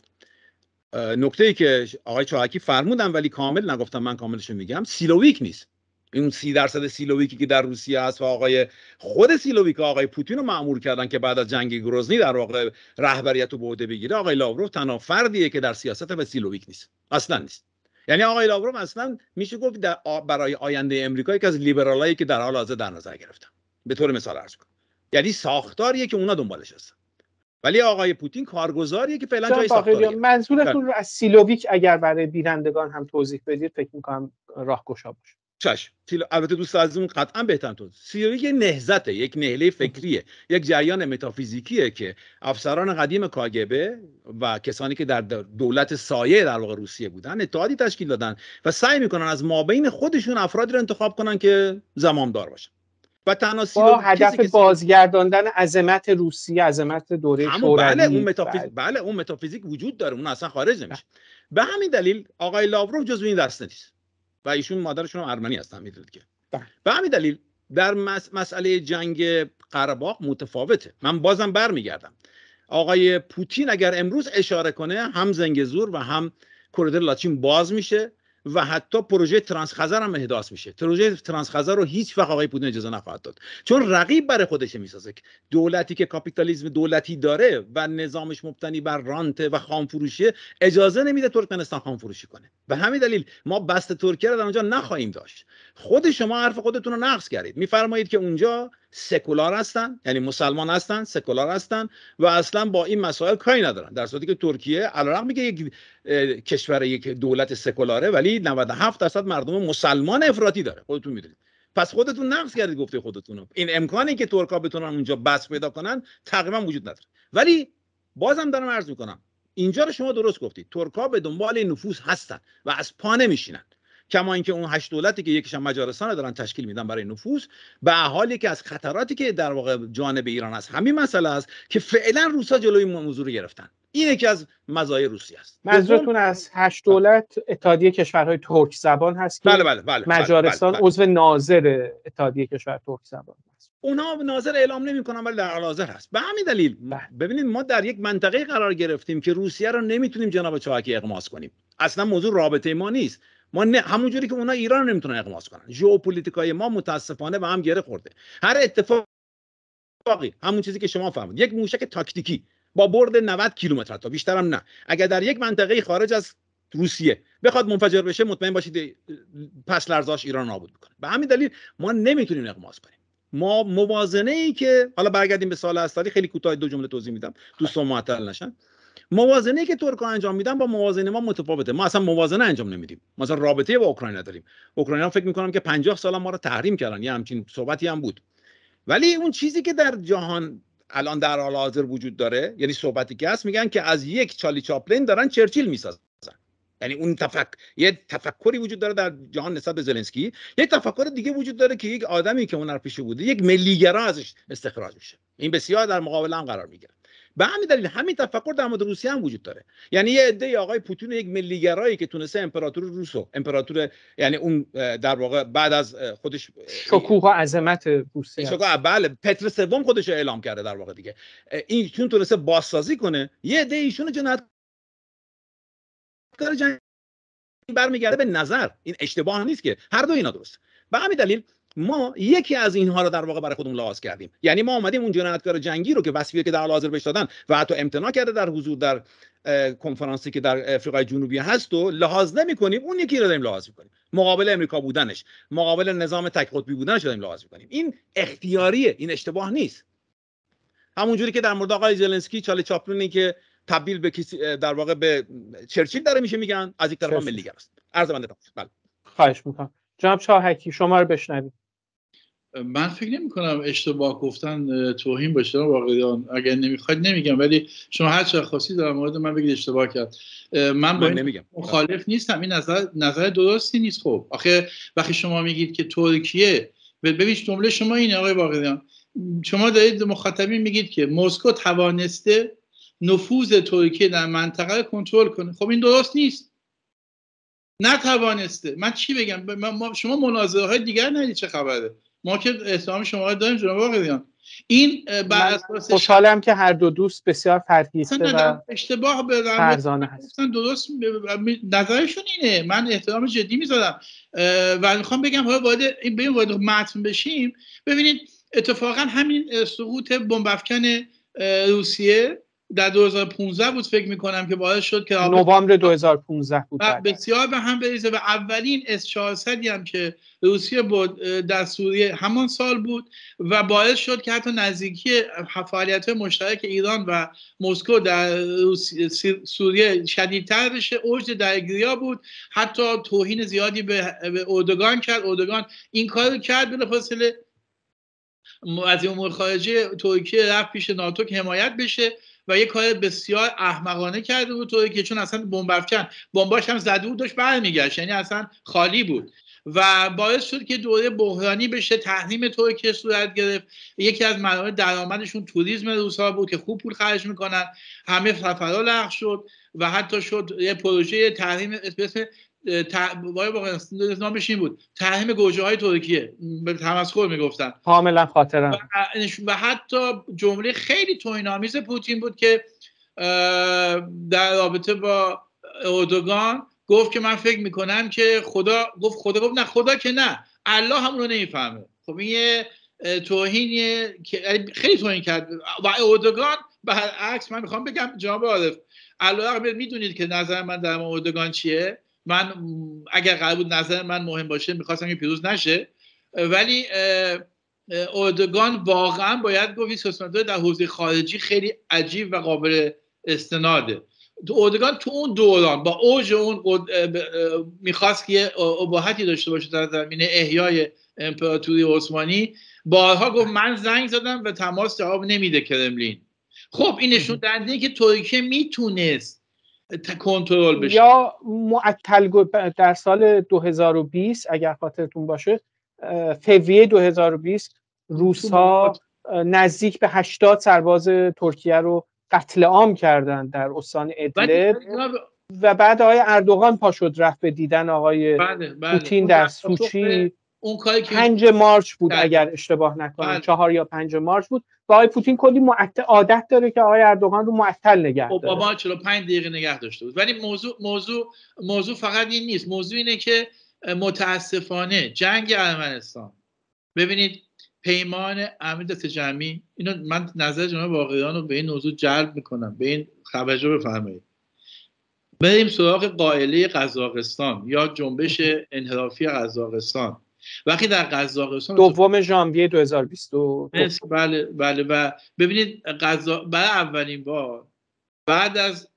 [SPEAKER 3] نکته ای که آقای چاهکی فرمودن ولی کامل نگفتم من کاملش میگم سیلوویک نیست این سی درصد سیلوویکی که در روسیه است. و آقای خود سیلوویک آقای پوتین رو معمور کردن که بعد از جنگ گروزنی در واقع رهبریت رو به عهده بگیره آقای لاوروف تنها فردیه که در سیاست و سیلوویک نیست اصلا نیست یعنی آقای لاوروف اصلا میشه گفت برای آینده امریکا یکی از لیبرالایی که در حال حاضر در نظر گرفتن به طور مثال عرض یعنی ساختاریه که اونا دنبالش هستن ولی آقای پوتین کارگزاریه که فعلا جای ساختاریه منظورتون بله. رو
[SPEAKER 1] از سیلوویک اگر برای بینندگان هم توضیح بدید فکر میکنم گشا باشه
[SPEAKER 3] چش البته دوست از اون قطعا بهتر تو یه نهزته یک نهله فکریه یک جریان متافیزیکیه که افسران قدیم کاگبه و کسانی که در دولت سایه در واقع روسیه بودن اتحادی تشکیل دادن و سعی میکنن از مابین خودشون افرادی رو انتخاب کنن که زمامدار باشن و تناسی
[SPEAKER 1] با هدف بازگرداندن عظمت روسیه عظمت دوره شوروی بله اون بله. متافیزیک
[SPEAKER 3] بله. اون متافیزیک وجود داره اون اصلا خارج نمیشه بله. به همین دلیل آقای لاوروف جزو این دسته نیست و ایشون مادرشون هم ارمنی هستن میدونید که بله. به همین دلیل در مس... مسئله جنگ قره متفاوته من بازم برمیگردم آقای پوتین اگر امروز اشاره کنه هم زنگزور و هم کریدور لاچین باز میشه و حتی پروژه ترانس خزر هم احداث میشه پروژه ترانس خزر رو هیچ وقت آقای پوتین اجازه نخواهد داد چون رقیب برای خودش میسازه دولتی که کاپیتالیزم دولتی داره و نظامش مبتنی بر رانت و خام اجازه نمیده ترکمنستان خام فروشی کنه به همین دلیل ما بست ترکیه رو در اونجا نخواهیم داشت خود شما حرف خودتون رو نقض کردید میفرمایید که اونجا سکولار هستن یعنی مسلمان هستن سکولار هستن و اصلا با این مسائل کاری ندارن در صورتی که ترکیه علیرغم که یک کشور یک دولت سکولاره ولی 97 درصد مردم مسلمان افراطی داره خودتون میدونید پس خودتون نقض کردید گفته خودتون این امکانی که ترکا بتونن اونجا بس پیدا کنن تقریبا وجود نداره ولی بازم دارم عرض میکنم اینجا رو شما درست گفتید ترکا به دنبال نفوذ هستن و از پا نمیشینن کما اینکه اون هشت دولتی که یکیشم مجارستان رو دارن تشکیل میدن برای نفوذ به حال یکی از خطراتی که در واقع جانب ایران است همین مسئله است که فعلا روسا جلوی موضوع رو گرفتن این یکی از مزایای روسیه است منظورتون
[SPEAKER 1] از هشت دولت اتحادیه کشورهای ترک زبان هست که بله بله, بله،, بله، مجارستان بله، عضو ناظر اتحادیه کشور ترک زبان
[SPEAKER 3] اونا ناظر اعلام نمیکنن ولی در حاضر هست به همین دلیل ببینید ما در یک منطقه قرار گرفتیم که روسیه رو نمیتونیم جناب چاکی اقماس کنیم اصلا موضوع رابطه ما نیست ما نه همونجوری که اونا ایران نمیتونن اقماس کنن ژئوپلیتیکای ما متاسفانه به هم گره خورده هر اتفاقی همون چیزی که شما فهمید یک موشک تاکتیکی با برد 90 کیلومتر تا بیشتر هم نه اگر در یک منطقه خارج از روسیه بخواد منفجر بشه مطمئن باشید پس لرزاش ایران نابود میکنه به همین دلیل ما نمیتونیم اقماس کنیم ما موازنه ای که حالا برگردیم به سال استاری خیلی کوتاه دو جمله توضیح میدم دوستان معطل نشن موازنه که ترک انجام میدن با موازنه ما متفاوته ما اصلا موازنه انجام نمیدیم اصلا رابطه با اوکراین نداریم اوکراین فکر میکنم که 50 سال ما رو تحریم کردن یه همچین صحبتی هم بود ولی اون چیزی که در جهان الان در حال حاضر وجود داره یعنی صحبتی که هست میگن که از یک چالی چاپلین دارن چرچیل میسازن یعنی اون تفکر یه تفکری وجود داره در جهان نسبت به زلنسکی یه تفکر دیگه وجود داره که یک آدمی که پیش بوده یک ملیگرا ازش استخراج میشه این بسیار در مقابل هم قرار میگیره به همین دلیل همین تفکر در مورد روسیه هم وجود داره یعنی یه عده آقای پوتین یک ملیگرایی که تونسته امپراتور روسو امپراتور یعنی اون در واقع بعد از خودش شکوه
[SPEAKER 1] عظمت روسیه شکوه
[SPEAKER 3] بله پتر سوم خودش رو اعلام کرده در واقع دیگه این چون تونسته بازسازی کنه یه عده ایشون جنایت کار جنگ برمیگرده به نظر این اشتباه نیست که هر دو اینا درست به همین دلیل ما یکی از اینها رو در واقع برای خودمون لحاظ کردیم یعنی ما اومدیم اون جنایتکار جنگی رو که وصفی که در حال حاضر بهش دادن و حتی امتناع کرده در حضور در کنفرانسی که در افریقای جنوبی هست و لحاظ کنیم، اون یکی رو داریم لحاظ کنیم. مقابل امریکا بودنش مقابل نظام تک قطبی بودنش داریم لحاظ کنیم. این اختیاریه این اشتباه نیست همونجوری که در مورد آقای زلنسکی چاله چاپلونی که تبدیل به کسی در واقع به چرچیل داره میشه میگن از یک طرف ملی است عرض بنده بله
[SPEAKER 1] خواهش میکنم جناب شاهکی شما رو بشنوید
[SPEAKER 2] من فکر نمی کنم اشتباه گفتن توهین باشه واقعا اگر نمیخواید نمیگم ولی شما هر چه خاصی در مورد من بگید اشتباه کرد من با نمیگم مخالف نیستم این نظر نظر درستی نیست خب آخه وقتی شما میگید که ترکیه ببینید جمله شما اینه آقای واقعیان شما دارید مخاطبی میگید که مسکو توانسته نفوذ ترکیه در منطقه کنترل کنه خب این درست نیست نتوانسته من چی بگم شما مناظره های دیگر ندید چه خبره ما که احترام شما رو داریم جناب آقای این بر اساس خوشحالم که هر دو دوست بسیار فرهیخته و اشتباه فرزانه هست درست نظرشون اینه من احترام جدی میذارم و میخوام بگم حالا وارد این وارد متن بشیم ببینید اتفاقا همین سقوط بمبافکن روسیه در 2015 بود فکر می کنم که باعث شد که نوامبر
[SPEAKER 1] 2015 بود بله.
[SPEAKER 2] بسیار به هم بریزه و اولین اس 400 هم که روسیه بود در سوریه همان سال بود و باعث شد که حتی نزدیکی فعالیت مشترک ایران و مسکو در سوریه شدیدتر بشه اوج درگیری بود حتی توهین زیادی به اردوگان کرد اردوگان این کار رو کرد فاصله از امور خارجه ترکیه رفت پیش ناتو که حمایت بشه و یه کار بسیار احمقانه کرده بود طوری که چون اصلا بمب بمباش هم زده بود داشت برمیگشت یعنی اصلا خالی بود و باعث شد که دوره بحرانی بشه تحریم ترکیه صورت گرفت یکی از منابع درآمدشون توریسم روسا بود که خوب پول خرج میکنن همه سفرها لغو شد و حتی شد یه پروژه تحریم ت... نامش این بود تحریم گوجه های ترکیه به تمسخر میگفتن کاملا خاطرم و, حتی جمله خیلی توهین‌آمیز پوتین بود که در رابطه با اردوگان گفت که من فکر میکنم که خدا گفت خدا گفت نه خدا که نه الله همونو نمیفهمه خب این یه که یعنی خیلی توهین کرد و اردوگان برعکس من میخوام بگم جناب عارف علاوه میدونید که نظر من در اردوگان چیه من اگر قرار بود نظر من مهم باشه میخواستم که پیروز نشه ولی اردگان واقعا باید گفت سیاستمدار در حوزه خارجی خیلی عجیب و قابل استناده اردوگان تو اون دوران با اوج اون میخواست که اباحتی داشته باشه در زمینه احیای امپراتوری عثمانی بارها گفت من زنگ زدم و تماس جواب نمیده کرملین خب این نشون دهنده که ترکیه میتونست کنترل بشه یا
[SPEAKER 1] معطل در سال 2020 اگر خاطرتون باشه فوریه 2020 ها نزدیک به 80 سرباز ترکیه رو قتل عام کردند در استان ادلب و بعد آقای اردوغان پا شد رفت به دیدن آقای بله،, بله. پوتین در سوچی اون کاری که مارچ بود ده. بله. اگر اشتباه نکنم 4 بله. یا 5 مارچ بود و آقای پوتین کلی معت... عادت داره که آقای اردوغان رو معطل نگه خب، داره بابا
[SPEAKER 2] 45 دقیقه نگه داشته بود ولی موضوع موضوع موضوع فقط این نیست موضوع اینه که متاسفانه جنگ ارمنستان ببینید پیمان امید جمعی اینو من نظر جناب واقعیان رو به این موضوع جلب میکنم به این خبرجو بفرمایید بریم سراغ قائله قزاقستان یا جنبش انحرافی قزاقستان وقتی در قزاقستان دوم ژانویه 2022 بله بله و بله. ببینید قزا برای اولین بار بعد از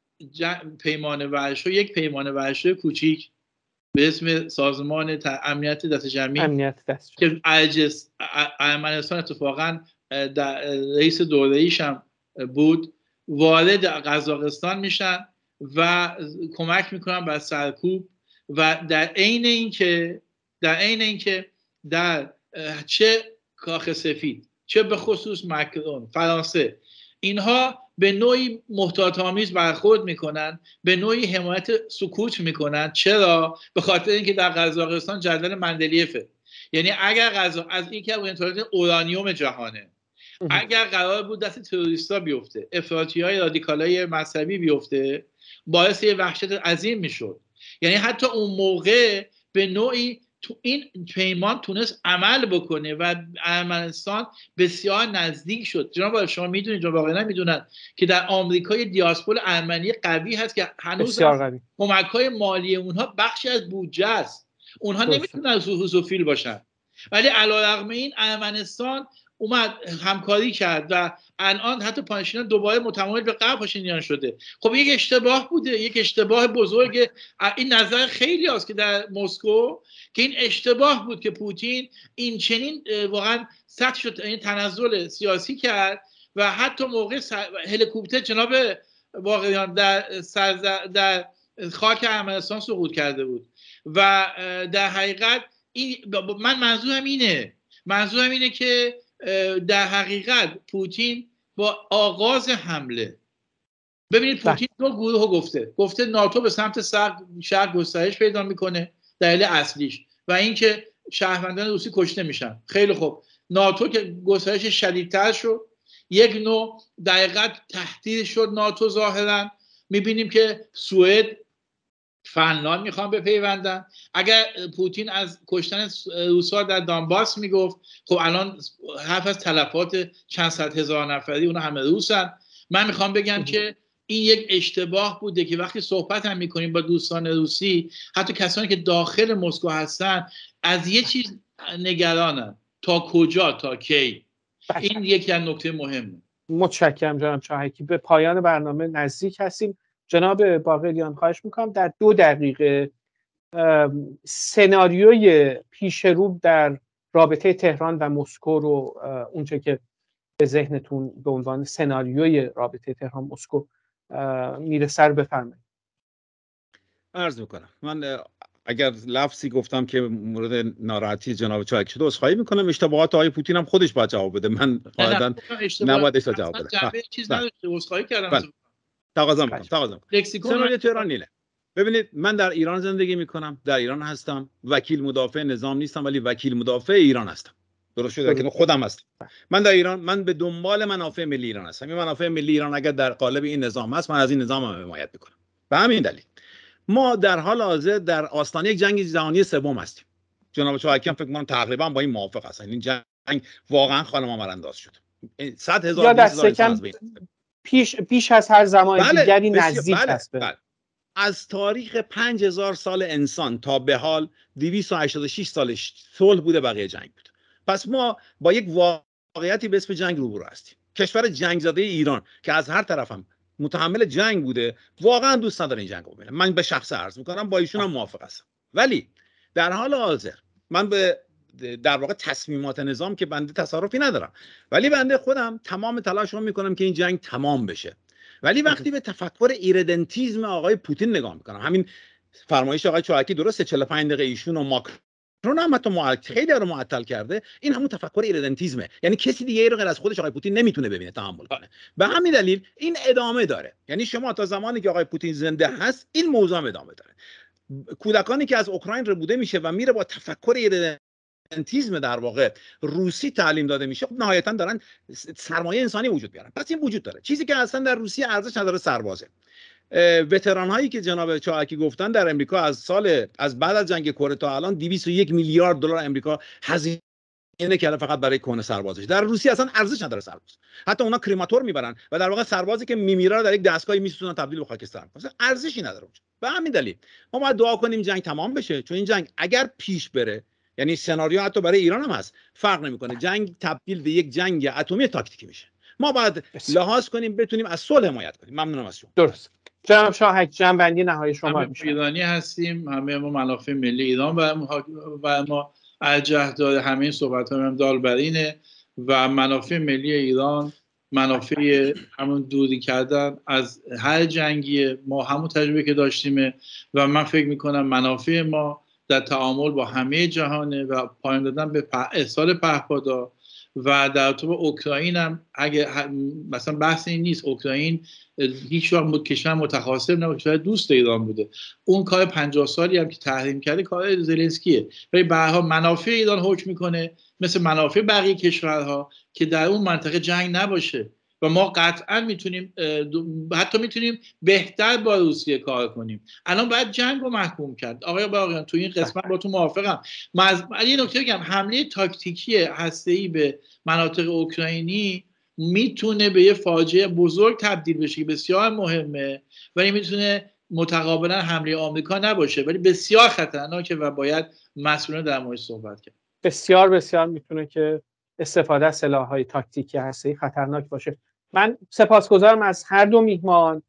[SPEAKER 2] پیمان ورشو یک پیمان ورشو کوچیک به اسم سازمان امنیت دست جمعی امنیت دست جمعی. که عجز... ارمنستان اتفاقا در رئیس دوره هم بود وارد قزاقستان میشن و کمک میکنن بر سرکوب و در عین اینکه در عین اینکه در چه کاخ سفید چه به خصوص مکرون فرانسه اینها به نوعی محتاط آمیز برخورد میکنند به نوعی حمایت سکوت میکنند چرا به خاطر اینکه در قزاقستان جدول مندلیفه یعنی اگر غذا از این که اورانیوم اورانیوم جهانه اگر قرار بود دست تروریستا بیفته افراطی های رادیکال های مذهبی بیفته باعث یه وحشت عظیم میشد یعنی حتی اون موقع به نوعی تو این پیمان تونست عمل بکنه و ارمنستان بسیار نزدیک شد جناب شما میدونید جناب واقعا میدونن که در آمریکا یه دیاسپول ارمنی قوی هست که هنوز کمک های مالی اونها بخشی از بودجه است اونها نمیتونن زوزوفیل باشن ولی علیرغم این ارمنستان اومد همکاری کرد و الان حتی پانشینا دوباره متمایل به قبل پاشینیان شده خب یک اشتباه بوده یک اشتباه بزرگ این نظر خیلی است که در مسکو که این اشتباه بود که پوتین این چنین واقعا سطح شد این یعنی تنزل سیاسی کرد و حتی موقع هلیکوپتر جناب واقعیان در, در خاک ارمنستان سقوط کرده بود و در حقیقت این من منظورم اینه منظورم اینه که در حقیقت پوتین با آغاز حمله ببینید بله. پوتین دو گروه رو گفته گفته ناتو به سمت شهر گسترش پیدا میکنه دلیل اصلیش و اینکه شهروندان روسی کشته میشن خیلی خوب ناتو که گسترش شدیدتر شد یک نوع دقیقت تهدید شد ناتو ظاهرا میبینیم که سوئد فنلاند میخوان پیوندن اگر پوتین از کشتن روسا در دانباس میگفت خب الان حرف از تلفات چند صد هزار نفری اونا همه روسن من میخوام بگم که این یک اشتباه بوده که وقتی صحبت هم میکنیم با دوستان روسی حتی کسانی که داخل مسکو هستن از یه چیز نگرانن تا کجا تا کی این یکی از نکته مهمه
[SPEAKER 1] متشکرم جانم چاهکی به پایان برنامه نزدیک هستیم جناب باقریان خواهش میکنم در دو دقیقه سناریوی پیش رو در رابطه تهران و مسکو رو اونچه که به ذهنتون به عنوان سناریوی رابطه تهران مسکو میره سر بفرمایید
[SPEAKER 3] عرض میکنم من اگر لفظی گفتم که مورد ناراحتی جناب چاک شده خواهی میکنم اشتباهات آقای پوتین هم خودش باید جواب بده من خواهدن نباید اشتباه جواب بده بله، چیز بله. تقاضا میکنم بله. تقاضا ببینید من در ایران زندگی میکنم در ایران هستم وکیل مدافع نظام نیستم ولی وکیل مدافع ایران هستم درست شده که خودم هستم بله. من در ایران من به دنبال منافع ملی ایران هستم این منافع ملی ایران اگر در قالب این نظام هست من از این نظام هم حمایت میکنم به همین دلیل ما در حال حاضر در آستانه یک جنگ جهانی سوم هستیم جناب شورای هم فکر کنم تقریبا با این موافق هستن این یعنی جنگ واقعا خانم انداز شد 100 هزار
[SPEAKER 1] پیش پیش از هر زمان بله، دیگری نزدیک بله،,
[SPEAKER 3] بله، از تاریخ 5000 سال انسان تا به حال 286 سالش صلح بوده بقیه جنگ بود پس ما با یک واقعیتی به اسم جنگ روبرو هستیم کشور جنگ زده ایران که از هر طرفم متحمل جنگ بوده واقعا دوست نداره این جنگ رو ببینه من به شخص عرض میکنم با ایشون هم موافق هستم ولی در حال حاضر من به در واقع تصمیمات نظام که بنده تصرفی ندارم ولی بنده خودم تمام تلاش رو میکنم که این جنگ تمام بشه ولی وقتی به تفکر ایردنتیزم آقای پوتین نگاه میکنم همین فرمایش آقای چاکی درسته 45 دقیقه ایشون و ماکرون هم تو معطل خیلی رو معطل کرده این همون تفکر ایردنتیزمه یعنی کسی دیگه رو غیر از خودش آقای پوتین نمیتونه ببینه تحمل کنه به همین دلیل این ادامه داره یعنی شما تا زمانی که آقای پوتین زنده هست این موضوع ادامه داره کودکانی که از اوکراین رو میشه و میره با تفکر انتیزم در واقع روسی تعلیم داده میشه خب نهایتا دارن سرمایه انسانی وجود بیارن پس این وجود داره چیزی که اصلا در روسیه ارزش نداره سربازه وتران هایی که جناب چاکی گفتن در امریکا از سال از بعد از جنگ کره تا الان 201 میلیارد دلار امریکا هزینه اینه که فقط برای کنه سربازش در روسیه اصلا ارزش نداره سرباز حتی اونا کریماتور میبرن و در واقع سربازی که میمیره در یک دستگاهی میسوزن تبدیل به خاکستر اصلا ارزشی نداره اونجا به همین دلیل ما باید دعا کنیم جنگ تمام بشه چون این جنگ اگر پیش بره یعنی سناریو حتی برای ایران هم هست فرق نمیکنه بله. جنگ تبدیل به یک جنگ اتمی تاکتیکی میشه ما باید لحاظ کنیم بتونیم از صلح حمایت کنیم ممنونم از شما درست جناب شاهک بندی نهایی شما همه
[SPEAKER 2] ایرانی هستیم همه ما منافع ملی ایران و ما ارجح داره همه این صحبت هم دال برینه و منافع ملی ایران منافع همون دوری کردن از هر جنگی ما همون تجربه که داشتیم و من فکر میکنم منافع ما در تعامل با همه جهانه و پایان دادن به احسال پهپادا و در تو اوکراین هم اگه مثلا بحث این نیست اوکراین هیچ وقت کشور متخاصم نبود کشور دوست ایران بوده اون کار 50 سالی هم که تحریم کرده کار زلنسکیه ولی به منافع ایران حکم میکنه مثل منافع بقیه کشورها که در اون منطقه جنگ نباشه ما قطعا میتونیم حتی میتونیم بهتر با روسیه کار کنیم الان باید جنگ رو محکوم کرد آقای باقیان تو این قسمت بله. با تو موافقم یه نکته بگم حمله تاکتیکی ای به مناطق اوکراینی میتونه به یه فاجعه بزرگ تبدیل بشه که بسیار مهمه ولی میتونه متقابلا حمله آمریکا نباشه ولی بسیار خطرناکه و باید مسئولانه در مورد صحبت کرد
[SPEAKER 1] بسیار بسیار میتونه که استفاده از سلاح‌های تاکتیکی هستی خطرناک باشه من سپاسگزارم از هر دو میهمان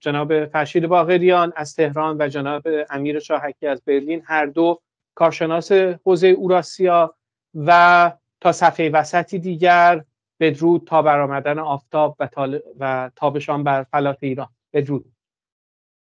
[SPEAKER 1] جناب فرشید باقریان از تهران و جناب امیر شاهکی از برلین هر دو کارشناس حوزه اوراسیا و تا صفحه وسطی دیگر بدرود تا برآمدن آفتاب و, و تابشان بر فلات ایران بدرود